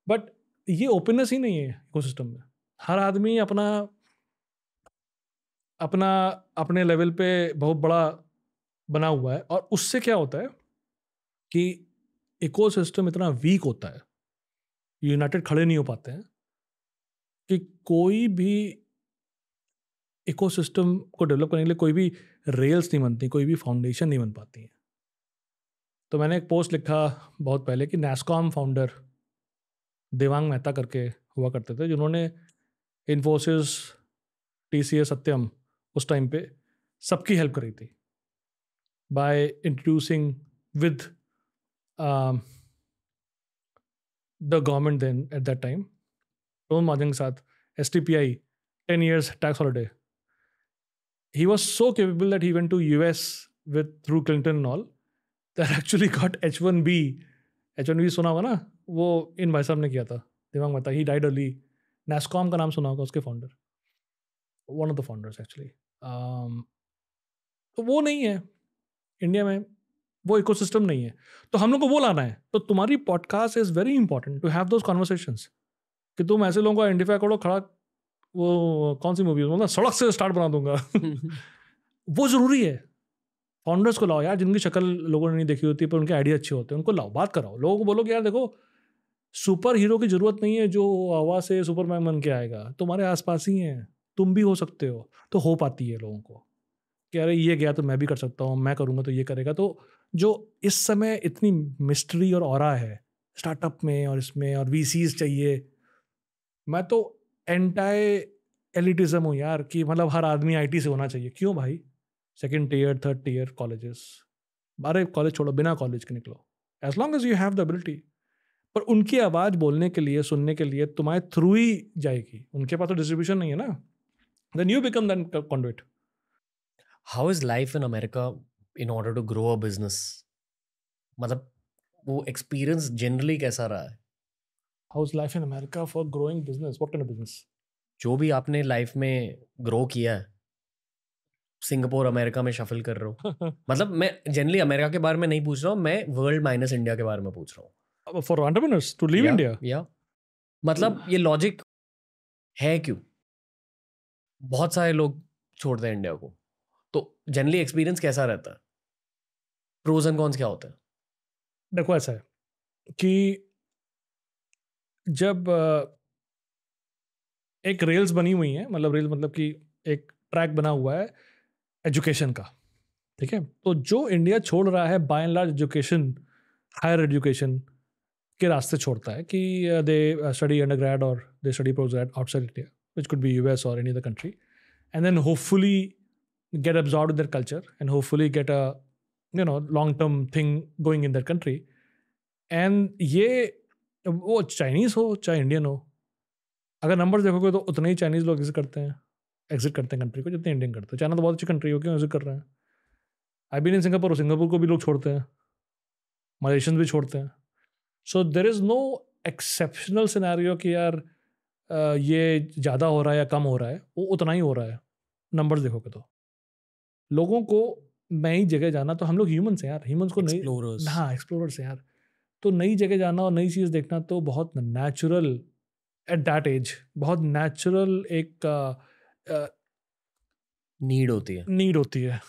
बट ये ओपननेस ही नहीं है इकोसिस्टम में हर आदमी अपना अपना अपने लेवल पे बहुत बड़ा बना हुआ है और उससे क्या होता है कि इकोसिस्टम इतना वीक होता है यूनाइटेड खड़े नहीं हो पाते हैं कि कोई भी इकोसिस्टम को डेवलप करने के लिए कोई भी रेल्स नहीं बनती कोई भी फाउंडेशन नहीं बन पाती है तो मैंने एक पोस्ट लिखा बहुत पहले कि नेस्कॉम फाउंडर देवांग मेहता करके हुआ करते थे जिन्होंने Infosys T C S Satyam उस टाइम पे सबकी हेल्प करी थी by introducing with the government then at that time टोन माजन के साथ S T P I ten years tax holiday he was so capable that he went to U S with through Clinton and all that actually got H one B H one B सुना हुआ ना वो इन भाई साहब ने किया था दिमाग मता ही डाइड अली नेस्कॉम का नाम सुना होगा उसके founder one of the founders actually तो वो नहीं है इंडिया में वो इकोसिस्टम नहीं है तो हम लोग को वो लाना है तो तुम्हारी podcast is very important to have those conversation कि तुम ऐसे लोगों को आइडेंटिफाई करो खड़ा वो कौन सी मूवी मतलब सड़क से स्टार्ट बना दूंगा वो ज़रूरी है फाउंडर्स को लाओ यार जिनकी शक्ल लोगों ने नहीं देखी होती पर उनके आइडिया अच्छे होते हैं उनको लाओ बात कराओ लोगों को बोलो कि यार देखो सुपर हीरो की जरूरत नहीं है जो हवा से सुपरमैन बन के आएगा तुम्हारे आसपास ही हैं तुम भी हो सकते हो तो हो पाती है लोगों को कि अरे ये गया तो मैं भी कर सकता हूँ मैं करूँगा तो ये करेगा तो जो इस समय इतनी मिस्ट्री और और है स्टार्टअप में और इसमें और वी चाहिए मैं तो एंटाई एलिटिज़म हूँ यार कि मतलब हर आदमी आईटी से होना चाहिए क्यों भाई second tier third tier colleges बारह कॉलेज छोड़ो बिना कॉलेज के निकलो as long as you have the ability पर उनकी आवाज़ बोलने के लिए सुनने के लिए तुम्हारे थ्रू ही जाएगी उनके पास तो डिस्ट्रीब्यूशन नहीं है ना then you become then conduit how is life in America in order to grow a business मतलब वो एक्सपीरियंस जनरली कैसा रहा है how is life in America for growing business what kind of business जो भी आपने लाइफ में grow किया है सिंगापुर अमेरिका में शफल कर रहा हूँ मतलब मैं जनरली अमेरिका के बारे में नहीं पूछ रहा हूँ मैं वर्ल्ड माइनस इंडिया के बारे में पूछ रहा हूँ for entrepreneurs to leave India या मतलब ये लॉजिक है क्यों बहुत सारे लोग छोड़ते हैं इंडिया को तो जनरली एक्सपीरियंस कैसा रहता है प्रोज एंड कॉन्स क्या होता है देखो ऐसा है कि जब एक रेल्स बनी हुई है मतलब रेल मतलब कि एक ट्रैक बना हुआ है एजुकेशन का ठीक है तो जो इंडिया छोड़ रहा है by and large education higher education के रास्ते छोड़ता है कि दे स्टडी अंडर ग्रैड और they study postgrad outside India which could be U S और any other country and then hopefully get absorb in their culture and hopefully get a you know long term thing going in their country and ये वो Chinese हो चाहे Indian हो अगर number देखोगे तो उतने ही चाइनीज़ लोग एग्जिट करते हैं एग्जिट करते हैं कंट्री को जितने इंडियन करते हैं चाइना तो बहुत अच्छी कंट्री हो क्यों एग्जिट कर रहे हैं I been in Singapore Singapore को भी लोग छोड़ते हैं मलेशियंस भी छोड़ते हैं so there is no exceptional scenario कि यार ये ज़्यादा हो रहा है या कम हो रहा है वो उतना ही हो रहा है नंबर देखोगे तो लोगों को नई जगह जाना तो हम लोग ह्यूमन्स हैं यार ह्यूमन्स को नई हाँ एक्सप्लोरर्स हैं यार तो नई जगह जाना और नई चीज़ देखना तो बहुत नेचुरल एट दैट एज बहुत नेचुरल एक नीड होती है नीड होती है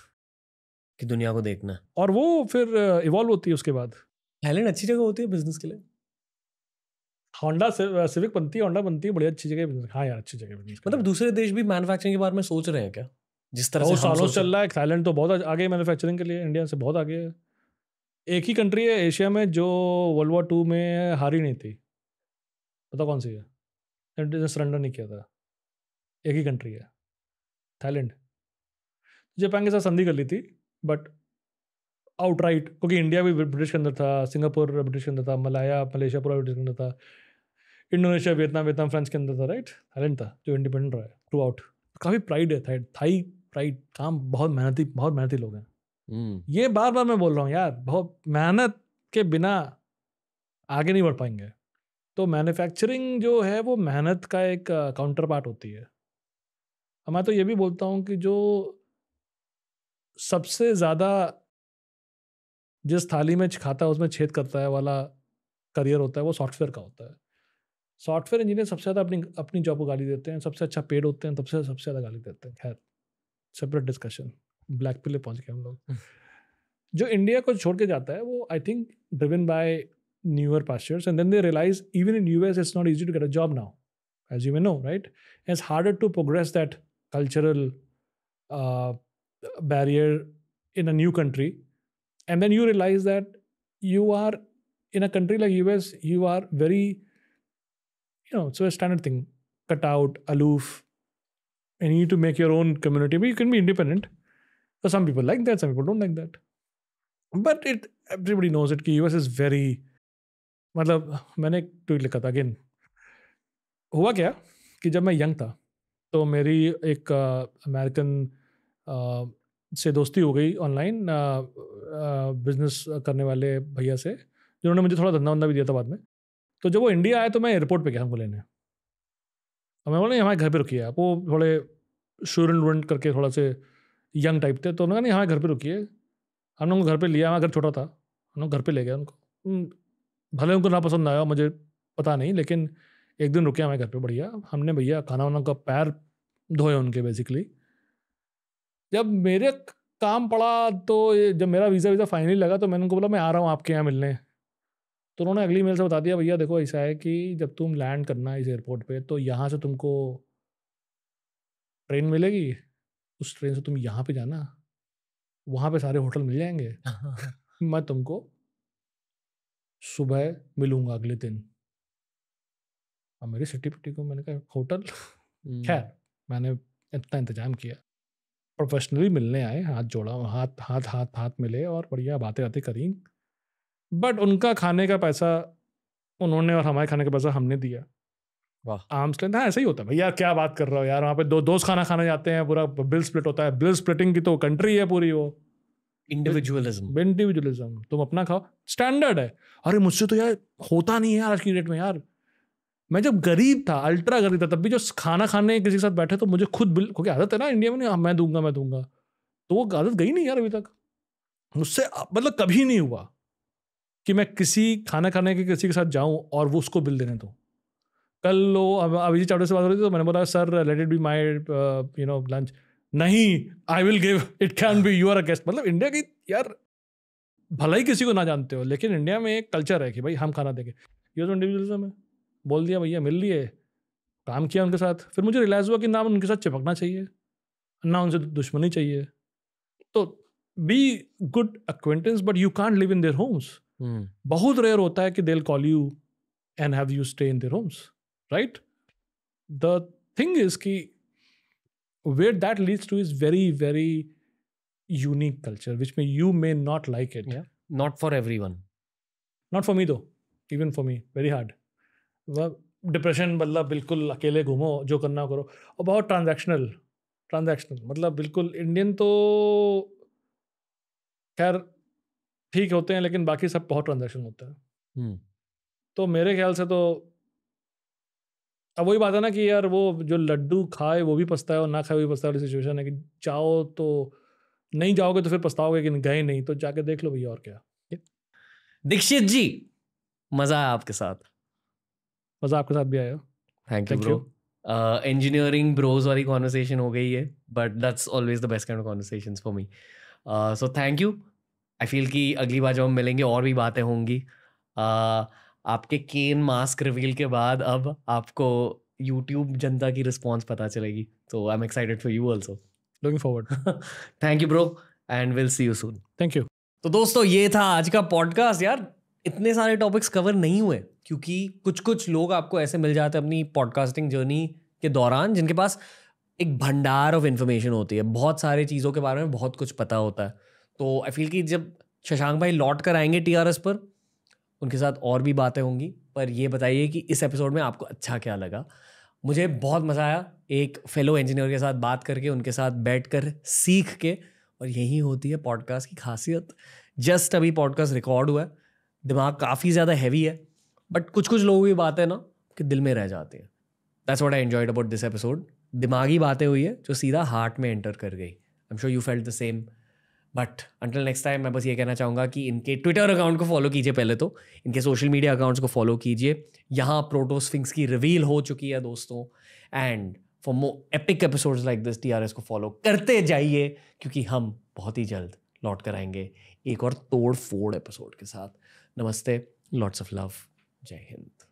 कि दुनिया को देखना और वो फिर इवॉल्व होती है उसके बाद थाईलैंड अच्छी जगह होती है बिजनेस के लिए होंडा सिविक uh, बनती है होंडा बनती है बड़ी अच्छी जगह बिजनेस हाँ यार अच्छी जगह बिजनेस मतलब दूसरे देश भी मैनुफैक्चरिंग के बारे में सोच रहे हैं क्या जिस तरह से सालों चल रहा है थाईलैंड तो बहुत आगे मैनुफैक्चरिंग के लिए इंडिया से बहुत आगे है एक ही कंट्री है एशिया में जो वर्ल्ड वॉर टू में हारी नहीं थी पता कौन सी है सरेंडर नहीं किया था एक ही कंट्री है थाईलैंड जापान के साथ संधि कर ली थी बट आउटराइट क्योंकि इंडिया भी ब्रिटिश के अंदर था सिंगापुर ब्रिटिश के अंदर था मलाया मलेशिया पूरा ब्रिटिश के अंदर था इंडोनेशिया वियतनाम वियतनाम फ्रांस के अंदर था राइट थाईलैंड था जो इंडिपेंडेंट रहा है थ्रू आउट काफ़ी प्राइड है थाई थाई प्राइड काम बहुत मेहनती बहुत मेहनती लोग हैं हम्म। ये बार बार मैं बोल रहा हूँ यार बहुत मेहनत के बिना आगे नहीं बढ़ पाएंगे तो मैन्युफैक्चरिंग जो है वो मेहनत का एक काउंटर पार्ट होती है मैं तो ये भी बोलता हूँ कि जो सबसे ज़्यादा जिस थाली में खाता है उसमें छेद करता है वाला करियर होता है वो सॉफ्टवेयर का होता है सॉफ्टवेयर इंजीनियर सबसे ज़्यादा अपनी अपनी जॉब को गाली देते हैं सबसे अच्छा पेड होते हैं तब से सबसे ज़्यादा गाली देते हैं खैर सेपरेट डिस्कशन ब्लैक पिले पहुँच गए हम लोग जो इंडिया को छोड़ के जाता है वो I think driven by newer pastures and then they realise even in U S it's not easy to get a job now as you may know right it's harder to progress that cultural barrier in a new country and then you realize that you are in a country like us you are very you know so a standard thing cut out aloof and you need to make your own community but you can be independent some people like that some people don't like that but it everybody knows it The US is very, मतलब मैंने एक tweet लिखा था again हुआ क्या कि जब मैं यंग था तो मेरी एक अमेरिकन uh, से दोस्ती हो गई ऑनलाइन बिजनेस करने वाले भैया से जिन्होंने मुझे थोड़ा धंधा वंदा भी दिया था बाद में तो जब वो इंडिया आया तो मैं एयरपोर्ट पे गया हमको लेने और मैं बोला नहीं हमारे घर पे रुकिए आप वो थोड़े स्टूडेंट वूडेंट करके थोड़ा से यंग टाइप थे तो उन्होंने कहा नहीं हमारे घर पर है हम लोग घर पर लिया हमारा घर छोटा था हम लोग घर पर ले गया उनको भले उनको ना पसंद आया मुझे पता नहीं लेकिन एक दिन रुके हमारे घर पर बढ़िया हमने भैया खाना वाना का पैर धोए उनके बेसिकली जब मेरे काम पड़ा तो जब मेरा वीज़ा वीज़ा फाइनली लगा तो मैंने उनको बोला मैं आ रहा हूँ आपके यहाँ मिलने तो उन्होंने अगली मेल से बता दिया भैया देखो ऐसा है कि जब तुम लैंड करना इस एयरपोर्ट पे तो यहाँ से तुमको ट्रेन मिलेगी उस ट्रेन से तुम यहाँ पे जाना वहाँ पे सारे होटल मिल जाएंगे मैं तुमको सुबह मिलूँगा अगले दिन अब मेरी सिटी पिटी को मैंने कहा होटल हम्म। खैर मैंने इतना इंतजाम किया प्रोफेशनली मिलने आए हाथ जोड़ा हाथ हाथ हाथ हाथ मिले और बढ़िया बातें बातें करी बट उनका खाने का पैसा उन्होंने और हमारे खाने का पैसा हमने दिया वाह आर्म्स लेंथ हाँ ऐसा ही होता है भैया क्या बात कर रहा हो यार वहाँ पे दो दोस्त खाना खाने जाते हैं पूरा बिल स्प्लिट होता है बिल स्प्लिटिंग की तो कंट्री है पूरी वो इंडिविजुअलिज्म इंडिविजुअलिज्म तुम अपना खाओ स्टैंडर्ड है अरे मुझसे तो यार होता नहीं है आज की डेट में यार मैं जब गरीब था अल्ट्रा गरीब था तब भी जो खाना खाने किसी के साथ बैठे तो मुझे खुद बिल क्योंकि आदत है ना इंडिया में नहीं हाँ, मैं दूंगा मैं दूंगा तो वो आदत गई नहीं यार अभी तक मुझसे मतलब कभी नहीं हुआ कि मैं किसी खाना खाने के किसी के साथ जाऊं और वो उसको बिल देने दूँ कल लो अभिजीत चावड़े से बात हो रही थी तो मैंने बोला sir let it be my you know lunch नहीं I will give it can be you are a guest मतलब इंडिया की यार भलाई किसी को ना जानते हो लेकिन इंडिया में एक कल्चर है कि भाई हम खाना देंगे यूज तो इंडिविजुअलिज्म है बोल दिया भैया मिल लिए काम किया उनके साथ फिर मुझे रिलाइज हुआ कि ना उनके साथ चिपकना चाहिए ना उनसे दुश्मनी चाहिए तो be good acquaintance but you can't live in their homes बहुत रेयर होता है कि they call you and have you stay in their homes right the thing is कि where that leads to is very very unique culture which में you may not like it not for everyone not for me though even for me very hard मतलब depression मतलब बिल्कुल अकेले घूमो जो करना करो और बहुत ट्रांजैक्शनल ट्रांजैक्शनल मतलब बिल्कुल इंडियन तो खैर ठीक होते हैं लेकिन बाकी सब बहुत ट्रांजैक्शन होता है तो मेरे ख्याल से तो अब वही बात है ना कि यार वो जो लड्डू खाए वो भी पछता है और ना खाए वो भी पछताए वाली सिचुएशन है कि जाओ तो नहीं जाओगे तो फिर पछताओगे कि गए नहीं तो जाके देख लो भैया और क्या दीक्षित जी मज़ा है आपके साथ मजा आपके साथ भी आया thank you bro engineering bros वाली कॉन्वर्सेशन हो गई है but that's always the best kind of conversation for me so thank you I feel कि अगली बार जब हम मिलेंगे और भी बातें होंगी uh, आपके केन मास्क रिवील के बाद अब आपको यूट्यूब जनता की रिस्पॉन्स पता चलेगी so I am excited for you also looking forward thank you bro and will see you soon thank you तो दोस्तों ये था आज का पॉडकास्ट यार इतने सारे टॉपिक्स कवर नहीं हुए क्योंकि कुछ कुछ लोग आपको ऐसे मिल जाते हैं अपनी पॉडकास्टिंग जर्नी के दौरान जिनके पास एक भंडार ऑफ इन्फॉर्मेशन होती है बहुत सारे चीज़ों के बारे में बहुत कुछ पता होता है तो आई फील कि जब शशांक भाई लौट कर आएंगे टी पर उनके साथ और भी बातें होंगी पर ये बताइए कि इस एपिसोड में आपको अच्छा क्या लगा मुझे बहुत मज़ा आया एक फेलो इंजीनियर के साथ बात करके उनके साथ बैठ कर सीख के और यही होती है पॉडकास्ट की खासियत जस्ट अभी पॉडकास्ट रिकॉर्ड हुआ है दिमाग काफ़ी ज़्यादा हैवी है बट कुछ कुछ लोगों की बात है ना कि दिल में रह जाती है that's what I enjoyed about this episode दिमागी बातें हुई है जो सीधा हार्ट में एंटर कर गई I am sure you felt the same but until next time मैं बस ये कहना चाहूँगा कि इनके ट्विटर अकाउंट को फॉलो कीजिए पहले तो इनके सोशल मीडिया अकाउंट्स को फॉलो कीजिए यहाँ प्रोटोस्फिंग्स की रिवील हो चुकी है दोस्तों and for more epic episodes like this टी को फॉलो करते जाइए क्योंकि हम बहुत ही जल्द लौट कर आएंगे एक और तोड़ फोड़ एपिसोड के साथ नमस्ते लॉट्स ऑफ लव जय हिंद